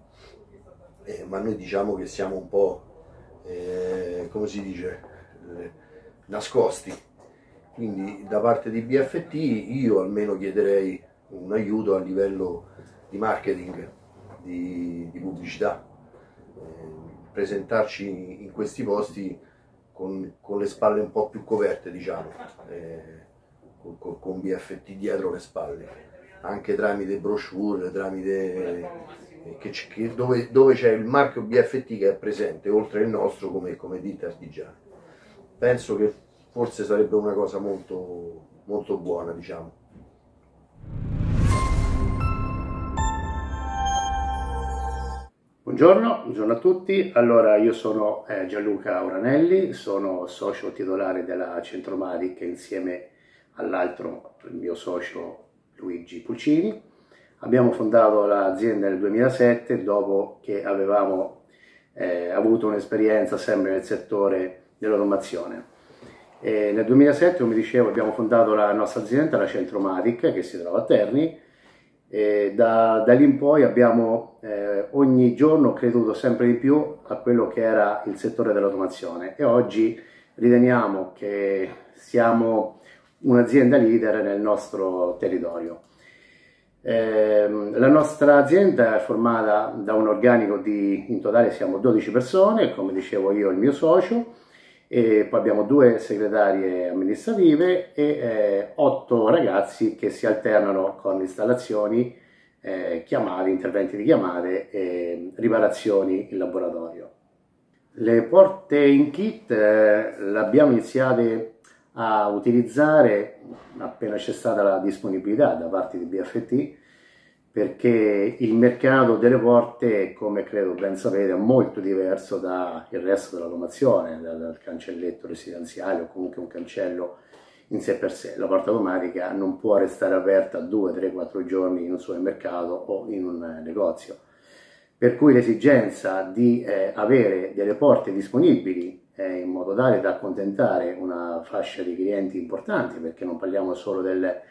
eh, ma noi diciamo che siamo un po', eh, come si dice, eh, nascosti. Quindi da parte di BFT io almeno chiederei un aiuto a livello di marketing, di, di pubblicità, eh, presentarci in questi posti con, con, le spalle un po' più coperte, diciamo, eh, con, con, BFT dietro le spalle, anche tramite brochure, tramite... Eh, che, che dove, dove c'è il marchio BFT che è presente oltre il nostro come, come ditta artigiana penso che forse sarebbe una cosa molto, molto buona, diciamo. Buongiorno, buongiorno, a tutti. Allora, io sono eh, Gianluca Uranelli, sono socio titolare della Centromaric insieme all'altro mio socio Luigi Pulcini. Abbiamo fondato l'azienda nel 2007 dopo che avevamo eh, avuto un'esperienza sempre nel settore dell'automazione. nel 2007, come dicevo, abbiamo fondato la nostra azienda, la Centromatic, che si trova a Terni, e da, da lì in poi abbiamo eh, ogni giorno creduto sempre di più a quello che era il settore dell'automazione e oggi riteniamo che siamo un'azienda leader nel nostro territorio. Eh, la nostra azienda è formata da un organico di, in totale siamo 12 persone, come dicevo io e il mio socio, e poi abbiamo due segretarie amministrative e eh, otto ragazzi che si alternano con installazioni, eh, chiamate, interventi di chiamate e riparazioni in laboratorio. Le porte in kit eh, le abbiamo iniziate a utilizzare appena c'è stata la disponibilità da parte di BFT perché il mercato delle porte, come credo ben sapete, è molto diverso dal resto della domazione, dal, cancelletto residenziale o comunque un cancello in sé per sé. La porta automatica non può restare aperta 2, 3, 4 giorni in un supermercato o in un eh, negozio. Per cui l'esigenza di eh, avere delle porte disponibili eh, in modo tale da accontentare una fascia di clienti importanti, perché non parliamo solo del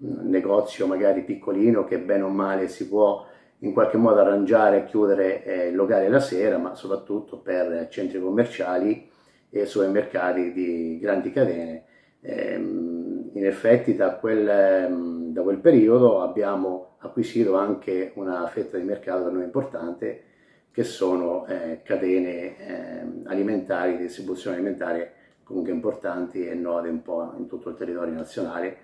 negozio magari piccolino che bene o male si può in qualche modo arrangiare e chiudere eh, il locale la sera, ma soprattutto per centri commerciali e supermercati di grandi catene. Ehm, in effetti da quel, ehm, da quel, periodo abbiamo acquisito anche una fetta di mercato per noi importante che sono eh, catene eh, alimentari, distribuzione alimentare comunque importanti e note un po' in tutto il territorio nazionale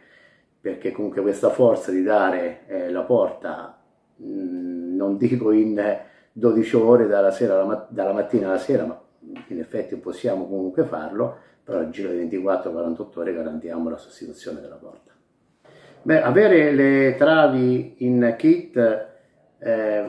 perché comunque questa forza di dare eh, la porta, mh, mm, non dico in 12 ore dalla, sera alla dalla mattina alla sera, ma in effetti possiamo comunque farlo, però al giro di 24-48 ore garantiamo la sostituzione della porta. Beh, avere le travi in kit eh,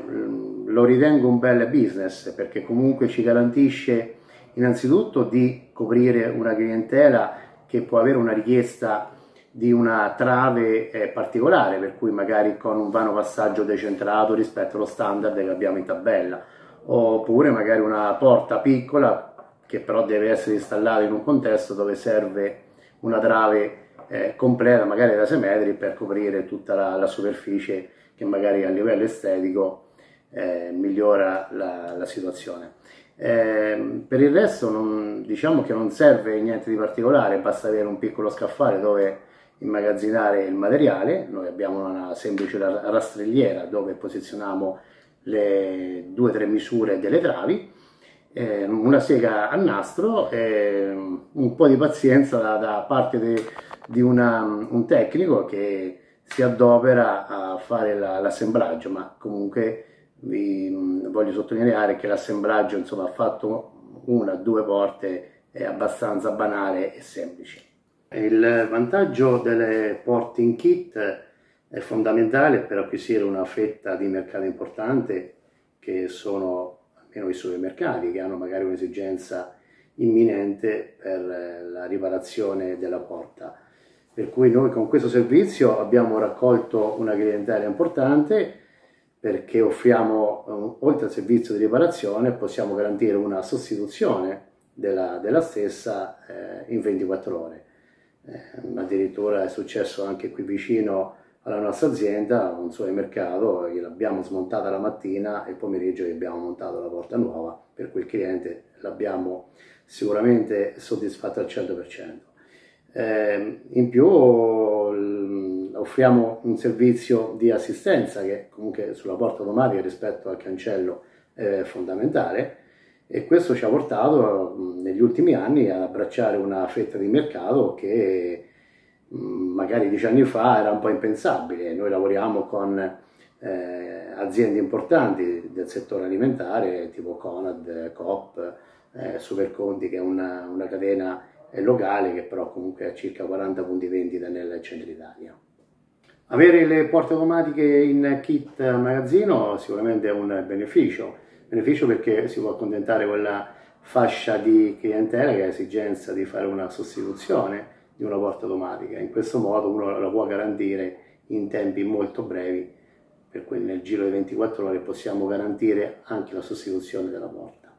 lo ritengo un bel business perché comunque ci garantisce innanzitutto di coprire una clientela che può avere una richiesta di una trave eh, particolare, per cui magari con un vano passaggio decentrato rispetto allo standard che abbiamo in tabella, oppure magari una porta piccola che però deve essere installata in un contesto dove serve una trave eh, completa, magari da 6 metri, per coprire tutta la, la superficie che magari a livello estetico eh, migliora la, la situazione. Eh, per il resto non, diciamo che non serve niente di particolare, basta avere un piccolo scaffale dove immagazzinare il materiale, noi abbiamo una semplice rastrelliera dove posizioniamo le due o tre misure delle travi, eh, una sega a nastro e un po' di pazienza da, da parte di un tecnico che si adopera a fare l'assemblaggio, la, ma comunque vi voglio sottolineare che l'assemblaggio ha fatto una o due porte è abbastanza banale e semplice. Il vantaggio delle porting kit è fondamentale per acquisire una fetta di mercato importante che sono almeno i supermercati che hanno magari un'esigenza imminente per eh, la riparazione della porta. Per cui noi con questo servizio abbiamo raccolto una clientela importante perché offriamo, eh, oltre al servizio di riparazione, possiamo garantire una sostituzione della, della stessa eh, in 24 ore. Eh, addirittura è successo anche qui vicino alla nostra azienda, un supermercato, l'abbiamo smontata la mattina e il pomeriggio gli abbiamo montato la porta nuova, per cui il cliente l'abbiamo sicuramente soddisfatto al 100%. Eh, in più mm, offriamo un servizio di assistenza che comunque sulla porta automatica rispetto al cancello è fondamentale, e questo ci ha portato negli ultimi anni ad abbracciare una fetta di mercato che magari dieci anni fa era un po' impensabile. Noi lavoriamo con eh, aziende importanti del settore alimentare tipo Conad, Coop, eh, Superconti che è una, una catena eh, locale che però comunque ha circa 40 punti vendita nel centro Italia. Avere le porte automatiche in kit magazzino sicuramente è un beneficio, beneficio perché si può accontentare quella fascia di clientela che ha esigenza di fare una sostituzione di una porta automatica. In questo modo uno la può garantire in tempi molto brevi, per cui nel giro di 24 ore possiamo garantire anche la sostituzione della porta.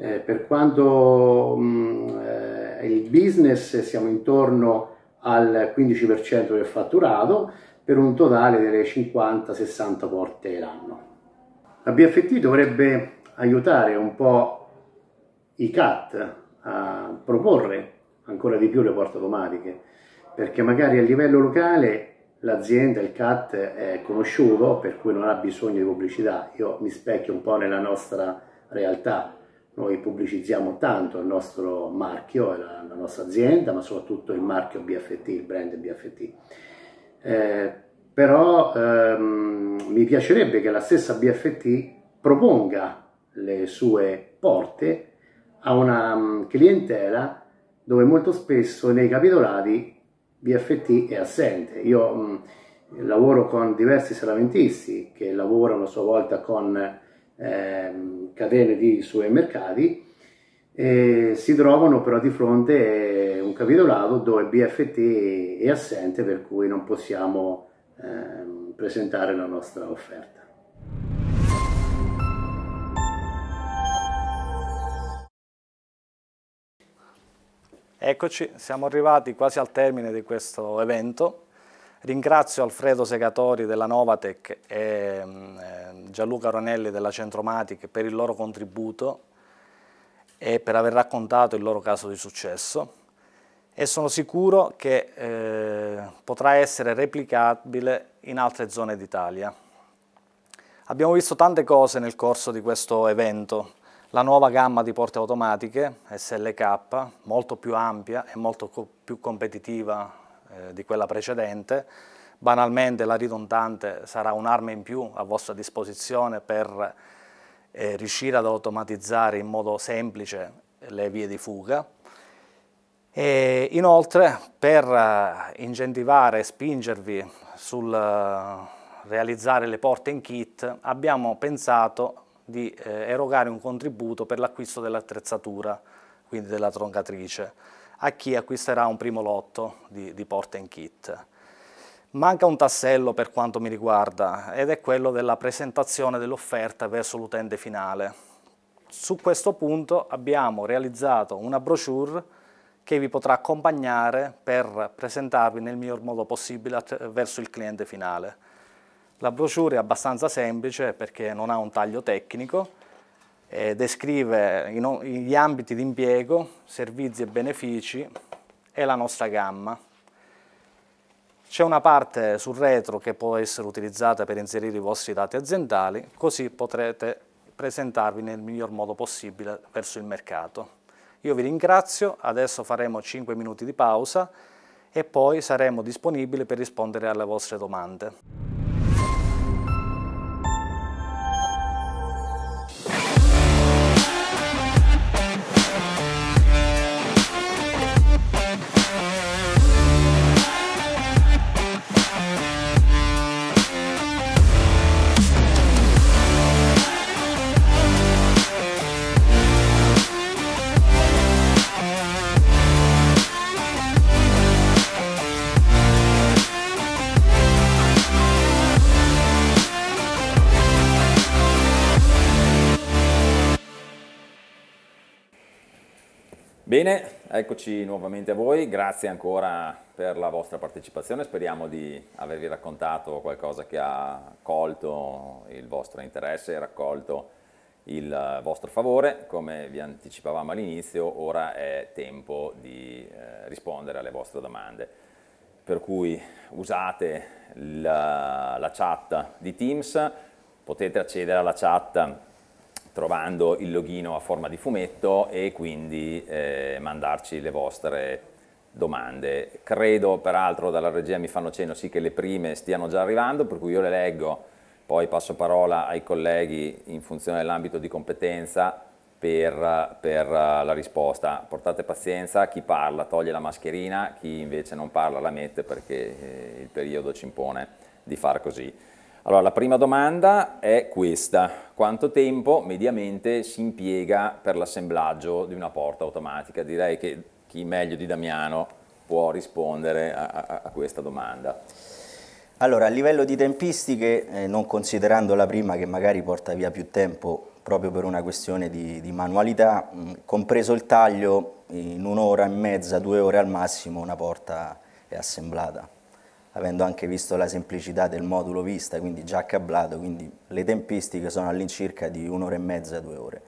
Eh, per quanto mh, mm, eh, il business siamo intorno al 15% del fatturato per un totale delle 50-60 porte l'anno. La BFT dovrebbe aiutare un po' i CAT a proporre ancora di più le porte automatiche, perché magari a livello locale l'azienda, il CAT è conosciuto, per cui non ha bisogno di pubblicità. Io mi specchio un po' nella nostra realtà, noi pubblicizziamo tanto il nostro marchio, la, la nostra azienda, ma soprattutto il marchio BFT, il brand BFT. Eh, però ehm, mi piacerebbe che la stessa BFT proponga le sue porte a una mm, clientela dove molto spesso nei capitolati BFT è assente. Io mh, mm, lavoro con diversi salamentisti che lavorano a sua volta con ehm, catene di supermercati e si trovano però di fronte a un capitolato dove BFT è assente per cui non possiamo eh, presentare la nostra offerta. Eccoci, siamo arrivati quasi al termine di questo evento. Ringrazio Alfredo Segatori della Novatec e mm, eh, Gianluca Ronelli della Centromatic per il loro contributo e per aver raccontato il loro caso di successo e sono sicuro che eh, potrà essere replicabile in altre zone d'Italia. Abbiamo visto tante cose nel corso di questo evento, la nuova gamma di porte automatiche SLK, molto più ampia e molto co più competitiva eh, di quella precedente, banalmente la ridondante sarà un'arma in più a vostra disposizione per eh, riuscire ad automatizzare in modo semplice le vie di fuga, e inoltre, per eh, incentivare e spingervi sul eh, realizzare le porte in kit, abbiamo pensato di eh, erogare un contributo per l'acquisto dell'attrezzatura, quindi della troncatrice, a chi acquisterà un primo lotto di, di porte in kit. Manca un tassello per quanto mi riguarda ed è quello della presentazione dell'offerta verso l'utente finale. Su questo punto abbiamo realizzato una brochure che vi potrà accompagnare per presentarvi nel miglior modo possibile verso il cliente finale. La brochure è abbastanza semplice perché non ha un taglio tecnico, eh, descrive gli ambiti di impiego, servizi e benefici e la nostra gamma. C'è una parte sul retro che può essere utilizzata per inserire i vostri dati aziendali, così potrete presentarvi nel miglior modo possibile verso il mercato. Io vi ringrazio, adesso faremo 5 minuti di pausa e poi saremo disponibili per rispondere alle vostre domande. Bene, eccoci nuovamente a voi, grazie ancora per la vostra partecipazione, speriamo di avervi raccontato qualcosa che ha colto il vostro interesse, e raccolto il vostro favore, come vi anticipavamo all'inizio, ora è tempo di eh, rispondere alle vostre domande. Per cui usate la, la chat di Teams, potete accedere alla chat trovando il loghino a forma di fumetto e quindi eh, mandarci le vostre domande. Credo peraltro dalla regia mi fanno cenno sì che le prime stiano già arrivando, per cui io le leggo, poi passo parola ai colleghi in funzione dell'ambito di competenza per, per, eh, la risposta. Portate pazienza, chi parla toglie la mascherina, chi invece non parla la mette perché eh, il periodo ci impone di far così. Allora, la prima domanda è questa. Quanto tempo mediamente si impiega per l'assemblaggio di una porta automatica? Direi che chi meglio di Damiano può rispondere a, a, a questa domanda. Allora, a livello di tempistiche, eh, non considerando la prima che magari porta via più tempo proprio per una questione di, di manualità, mh, mm, compreso il taglio, in un'ora e mezza, due ore al massimo, una porta è assemblata avendo anche visto la semplicità del modulo vista, quindi già cablato, quindi le tempistiche sono all'incirca di un'ora e mezza, due ore.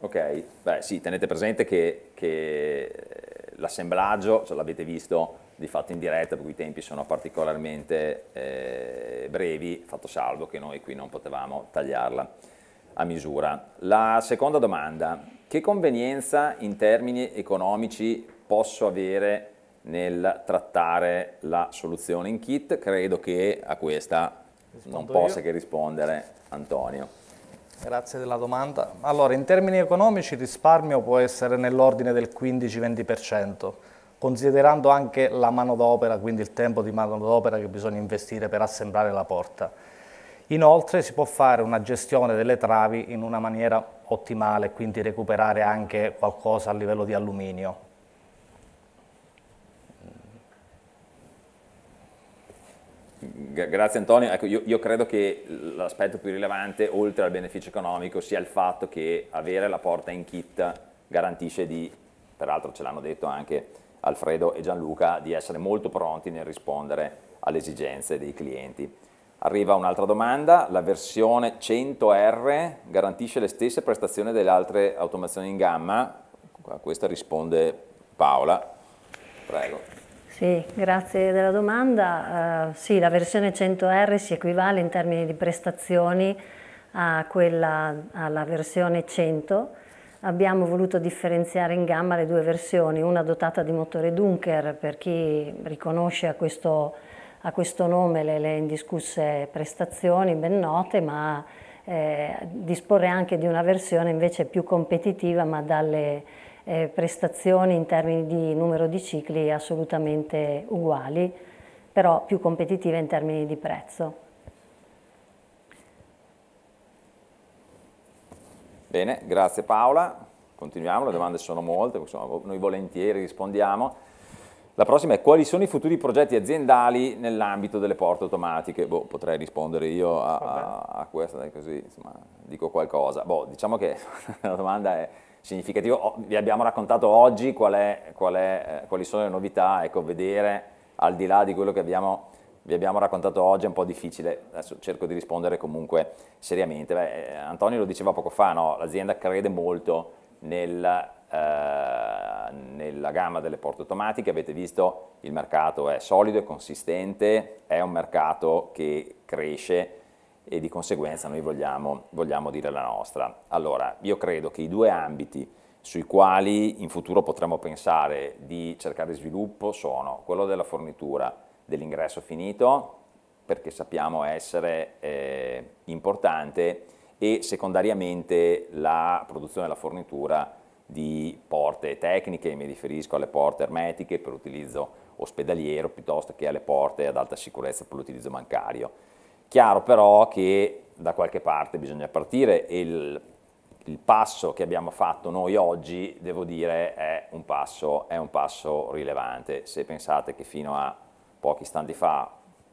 Ok, beh sì, tenete presente che, che eh, l'assemblaggio, cioè l'avete visto di fatto in diretta, per cui i tempi sono particolarmente eh, brevi, fatto salvo che noi qui non potevamo tagliarla a misura. La seconda domanda, che convenienza in termini economici posso avere nel trattare la soluzione in kit, credo che a questa Rispondo non possa io. che rispondere Antonio. Grazie della domanda. Allora, in termini economici il risparmio può essere nell'ordine del 15-20%, considerando anche la manodopera, quindi il tempo di manodopera che bisogna investire per assemblare la porta. Inoltre si può fare una gestione delle travi in una maniera ottimale, quindi recuperare anche qualcosa a livello di alluminio. Grazie Antonio, ecco, io, io, credo che l'aspetto più rilevante oltre al beneficio economico sia il fatto che avere la porta in kit garantisce di, peraltro ce l'hanno detto anche Alfredo e Gianluca, di essere molto pronti nel rispondere alle esigenze dei clienti. Arriva un'altra domanda, la versione 100R garantisce le stesse prestazioni delle altre automazioni in gamma? A questa risponde Paola, prego. Sì, grazie della domanda. Uh, sì, la versione 100R si equivale in termini di prestazioni a quella, alla versione 100. Abbiamo voluto differenziare in gamma le due versioni, una dotata di motore Dunker per chi riconosce a questo, a questo nome le, le, indiscusse prestazioni ben note, ma eh, disporre anche di una versione invece più competitiva ma dalle eh, prestazioni in termini di numero di cicli assolutamente uguali, però più competitive in termini di prezzo. Bene, grazie Paola. Continuiamo, le domande sono molte, insomma, noi volentieri rispondiamo. La prossima è quali sono i futuri progetti aziendali nell'ambito delle porte automatiche? Boh, potrei rispondere io a, a, a questa, così insomma, dico qualcosa. Boh, diciamo che la domanda è significativo. Vi abbiamo raccontato oggi qual è, qual è, eh, quali sono le novità, ecco, vedere al di là di quello che abbiamo, vi abbiamo raccontato oggi è un po' difficile, adesso cerco di rispondere comunque seriamente. Beh, eh, Antonio lo diceva poco fa, no? l'azienda crede molto nel, eh, nella gamma delle porte automatiche, avete visto il mercato è solido, è consistente, è un mercato che cresce, e di conseguenza noi vogliamo, vogliamo dire la nostra. Allora, io credo che i due ambiti sui quali in futuro potremmo pensare di cercare sviluppo sono quello della fornitura dell'ingresso finito, perché sappiamo essere eh, importante, e secondariamente la produzione e la fornitura di porte tecniche, mi riferisco alle porte ermetiche per utilizzo ospedaliero piuttosto che alle porte ad alta sicurezza per l'utilizzo bancario. Chiaro però che da qualche parte bisogna partire e il, il passo che abbiamo fatto noi oggi, devo dire, è un passo, è un passo rilevante. Se pensate che fino a pochi istanti fa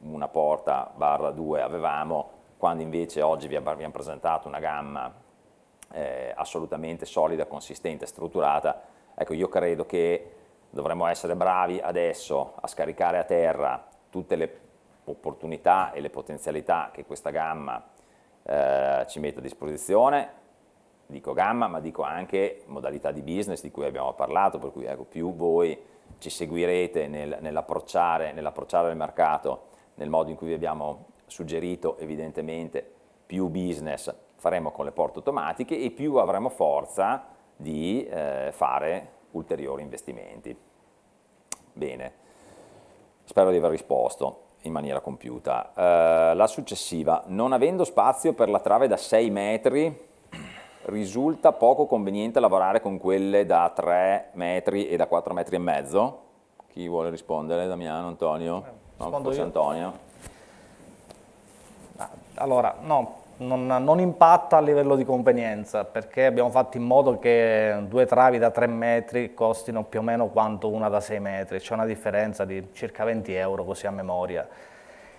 una porta barra 2 avevamo, quando invece oggi vi abbiamo presentato una gamma eh, assolutamente solida, consistente, strutturata, ecco io credo che dovremmo essere bravi adesso a scaricare a terra tutte le opportunità e le potenzialità che questa gamma eh, ci mette a disposizione, dico gamma ma dico anche modalità di business di cui abbiamo parlato, per cui ecco, più voi ci seguirete nel, nell'approcciare, nell'approcciare il mercato nel modo in cui vi abbiamo suggerito evidentemente più business faremo con le porte automatiche e più avremo forza di eh, fare ulteriori investimenti. Bene, spero di aver risposto in maniera compiuta. Eh, la successiva, non avendo spazio per la trave da 6 metri, risulta poco conveniente lavorare con quelle da 3 metri e da 4 metri e mezzo. Chi vuole rispondere? Damiano, Antonio? Eh, no, Antonio. Ah, allora, no, non, non, impatta a livello di convenienza perché abbiamo fatto in modo che due travi da 3 metri costino più o meno quanto una da 6 metri, c'è una differenza di circa 20 euro così a memoria.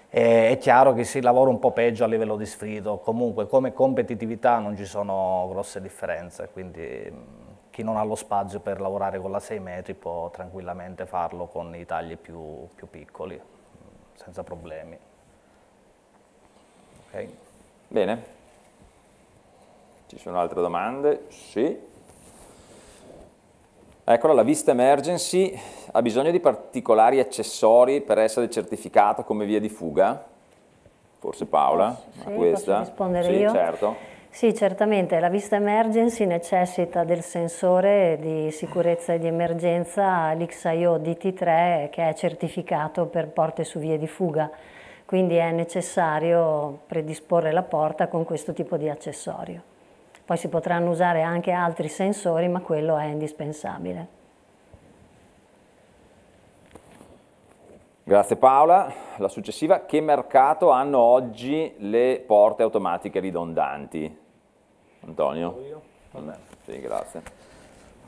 E, è chiaro che si lavora un po' peggio a livello di sfrito, comunque come competitività non ci sono grosse differenze, quindi chi non ha lo spazio per lavorare con la 6 metri può tranquillamente farlo con i tagli più, più piccoli, senza problemi. Okay. Bene? Ci sono altre domande? Sì. Eccola, la Vista Emergency ha bisogno di particolari accessori per essere certificata come via di fuga? Forse Paola, sì, a questa. Posso rispondere sì, io? certo. Sì, certamente, la Vista Emergency necessita del sensore di sicurezza e di emergenza l'XIO DT3 che è certificato per porte su vie di fuga quindi è necessario predisporre la porta con questo tipo di accessorio. Poi si potranno usare anche altri sensori, ma quello è indispensabile. Grazie Paola. La successiva, che mercato hanno oggi le porte automatiche ridondanti? Antonio? Sì, grazie.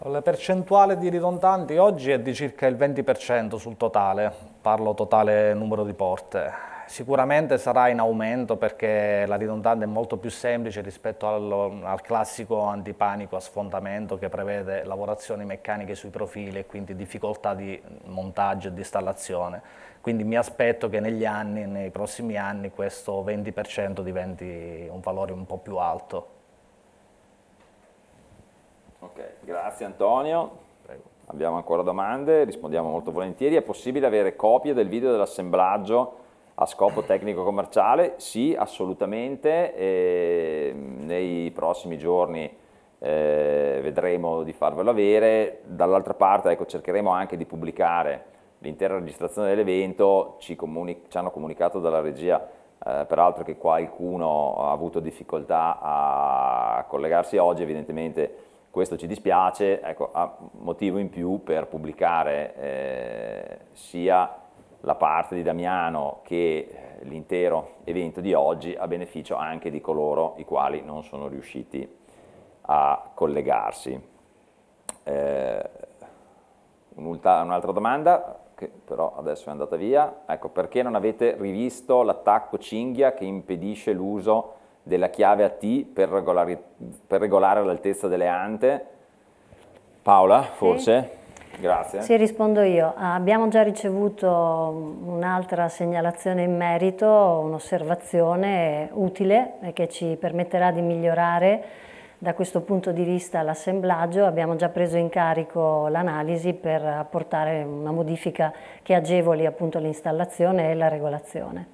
La percentuale di ridondanti oggi è di circa il 20% sul totale, parlo totale numero di porte. Sicuramente sarà in aumento perché la ridondante è molto più semplice rispetto al, al classico antipanico a sfondamento che prevede lavorazioni meccaniche sui profili e quindi difficoltà di montaggio e di installazione. Quindi mi aspetto che negli anni, nei prossimi anni, questo 20% diventi un valore un po' più alto. Ok, grazie Antonio. Prego. Abbiamo ancora domande, rispondiamo molto volentieri. È possibile avere copie del video dell'assemblaggio a scopo tecnico-commerciale? Sì, assolutamente. E ehm, nei prossimi giorni eh, vedremo di farvelo avere. Dall'altra parte ecco, cercheremo anche di pubblicare l'intera registrazione dell'evento. Ci, ci, hanno comunicato dalla regia, eh, peraltro, che qualcuno ha avuto difficoltà a collegarsi oggi, evidentemente questo ci dispiace, ecco, ha motivo in più per pubblicare eh, sia la parte di Damiano che eh, l'intero evento di oggi a beneficio anche di coloro i quali non sono riusciti a collegarsi. Eh, un'altra domanda, che però adesso è andata via, ecco, perché non avete rivisto l'attacco cinghia che impedisce l'uso di della chiave a T per, regolare, regolare l'altezza delle ante? Paola, forse? Sì. Grazie. Sì, rispondo io. Ah, abbiamo già ricevuto un'altra segnalazione in merito, un'osservazione utile che ci permetterà di migliorare da questo punto di vista l'assemblaggio. Abbiamo già preso in carico l'analisi per apportare una modifica che agevoli l'installazione e la regolazione.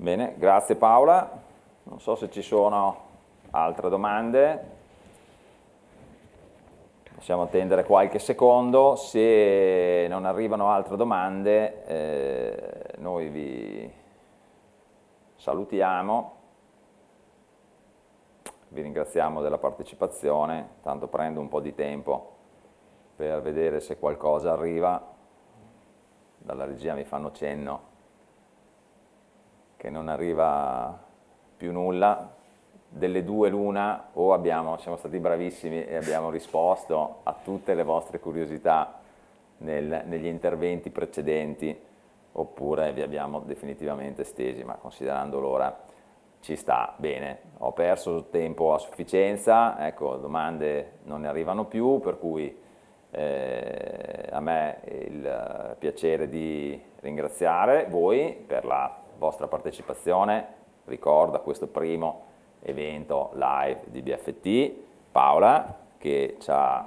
Bene, grazie Paola. Non so se ci sono altre domande. Possiamo attendere qualche secondo, se non arrivano altre domande eh, noi vi salutiamo, vi ringraziamo della partecipazione, tanto prendo un po' di tempo per vedere se qualcosa arriva, dalla regia mi fanno cenno che non arriva più nulla, delle due l'una o abbiamo, siamo stati bravissimi e abbiamo risposto a tutte le vostre curiosità nel, negli interventi precedenti oppure vi abbiamo definitivamente stesi, ma considerando l'ora ci sta bene. Ho perso tempo a sufficienza, ecco, domande non ne arrivano più, per cui eh, a me il piacere di ringraziare voi per la vostra partecipazione, ricordo a questo primo evento live di BFT, Paola che ci ha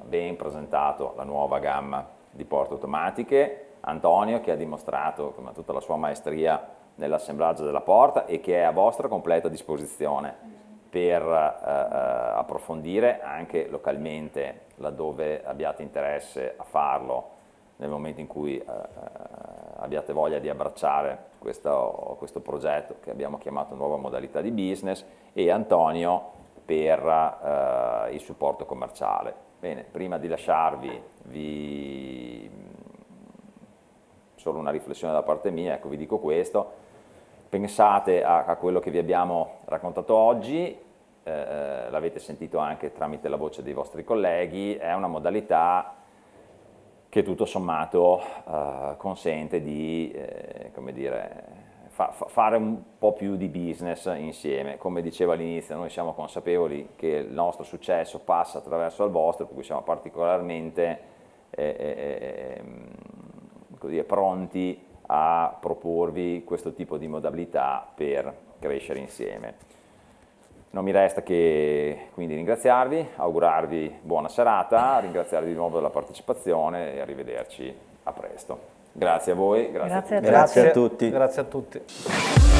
eh, ben presentato la nuova gamma di porte automatiche, Antonio che ha dimostrato tutta la sua maestria nell'assemblaggio della porta e che è a vostra completa disposizione per eh, eh approfondire anche localmente laddove abbiate interesse a farlo nel momento in cui eh, eh, abbiate voglia di abbracciare questo, questo, progetto che abbiamo chiamato nuova modalità di business e Antonio per eh, il supporto commerciale. Bene, prima di lasciarvi vi... Mm, solo una riflessione da parte mia, ecco vi dico questo, pensate a, a quello che vi abbiamo raccontato oggi, eh, eh l'avete sentito anche tramite la voce dei vostri colleghi, è una modalità che tutto sommato eh, consente di, eh, come dire, fa, fa fare un po' più di business insieme. Come dicevo all'inizio, noi siamo consapevoli che il nostro successo passa attraverso il vostro, per cui siamo particolarmente eh, eh, eh ehm, dire, pronti a proporvi questo tipo di modalità per crescere insieme. Non mi resta che quindi ringraziarvi, augurarvi buona serata, ringraziarvi di nuovo per la partecipazione e arrivederci a presto. Grazie a voi, grazie, grazie a, tutti. Grazie a tutti. Grazie a tutti.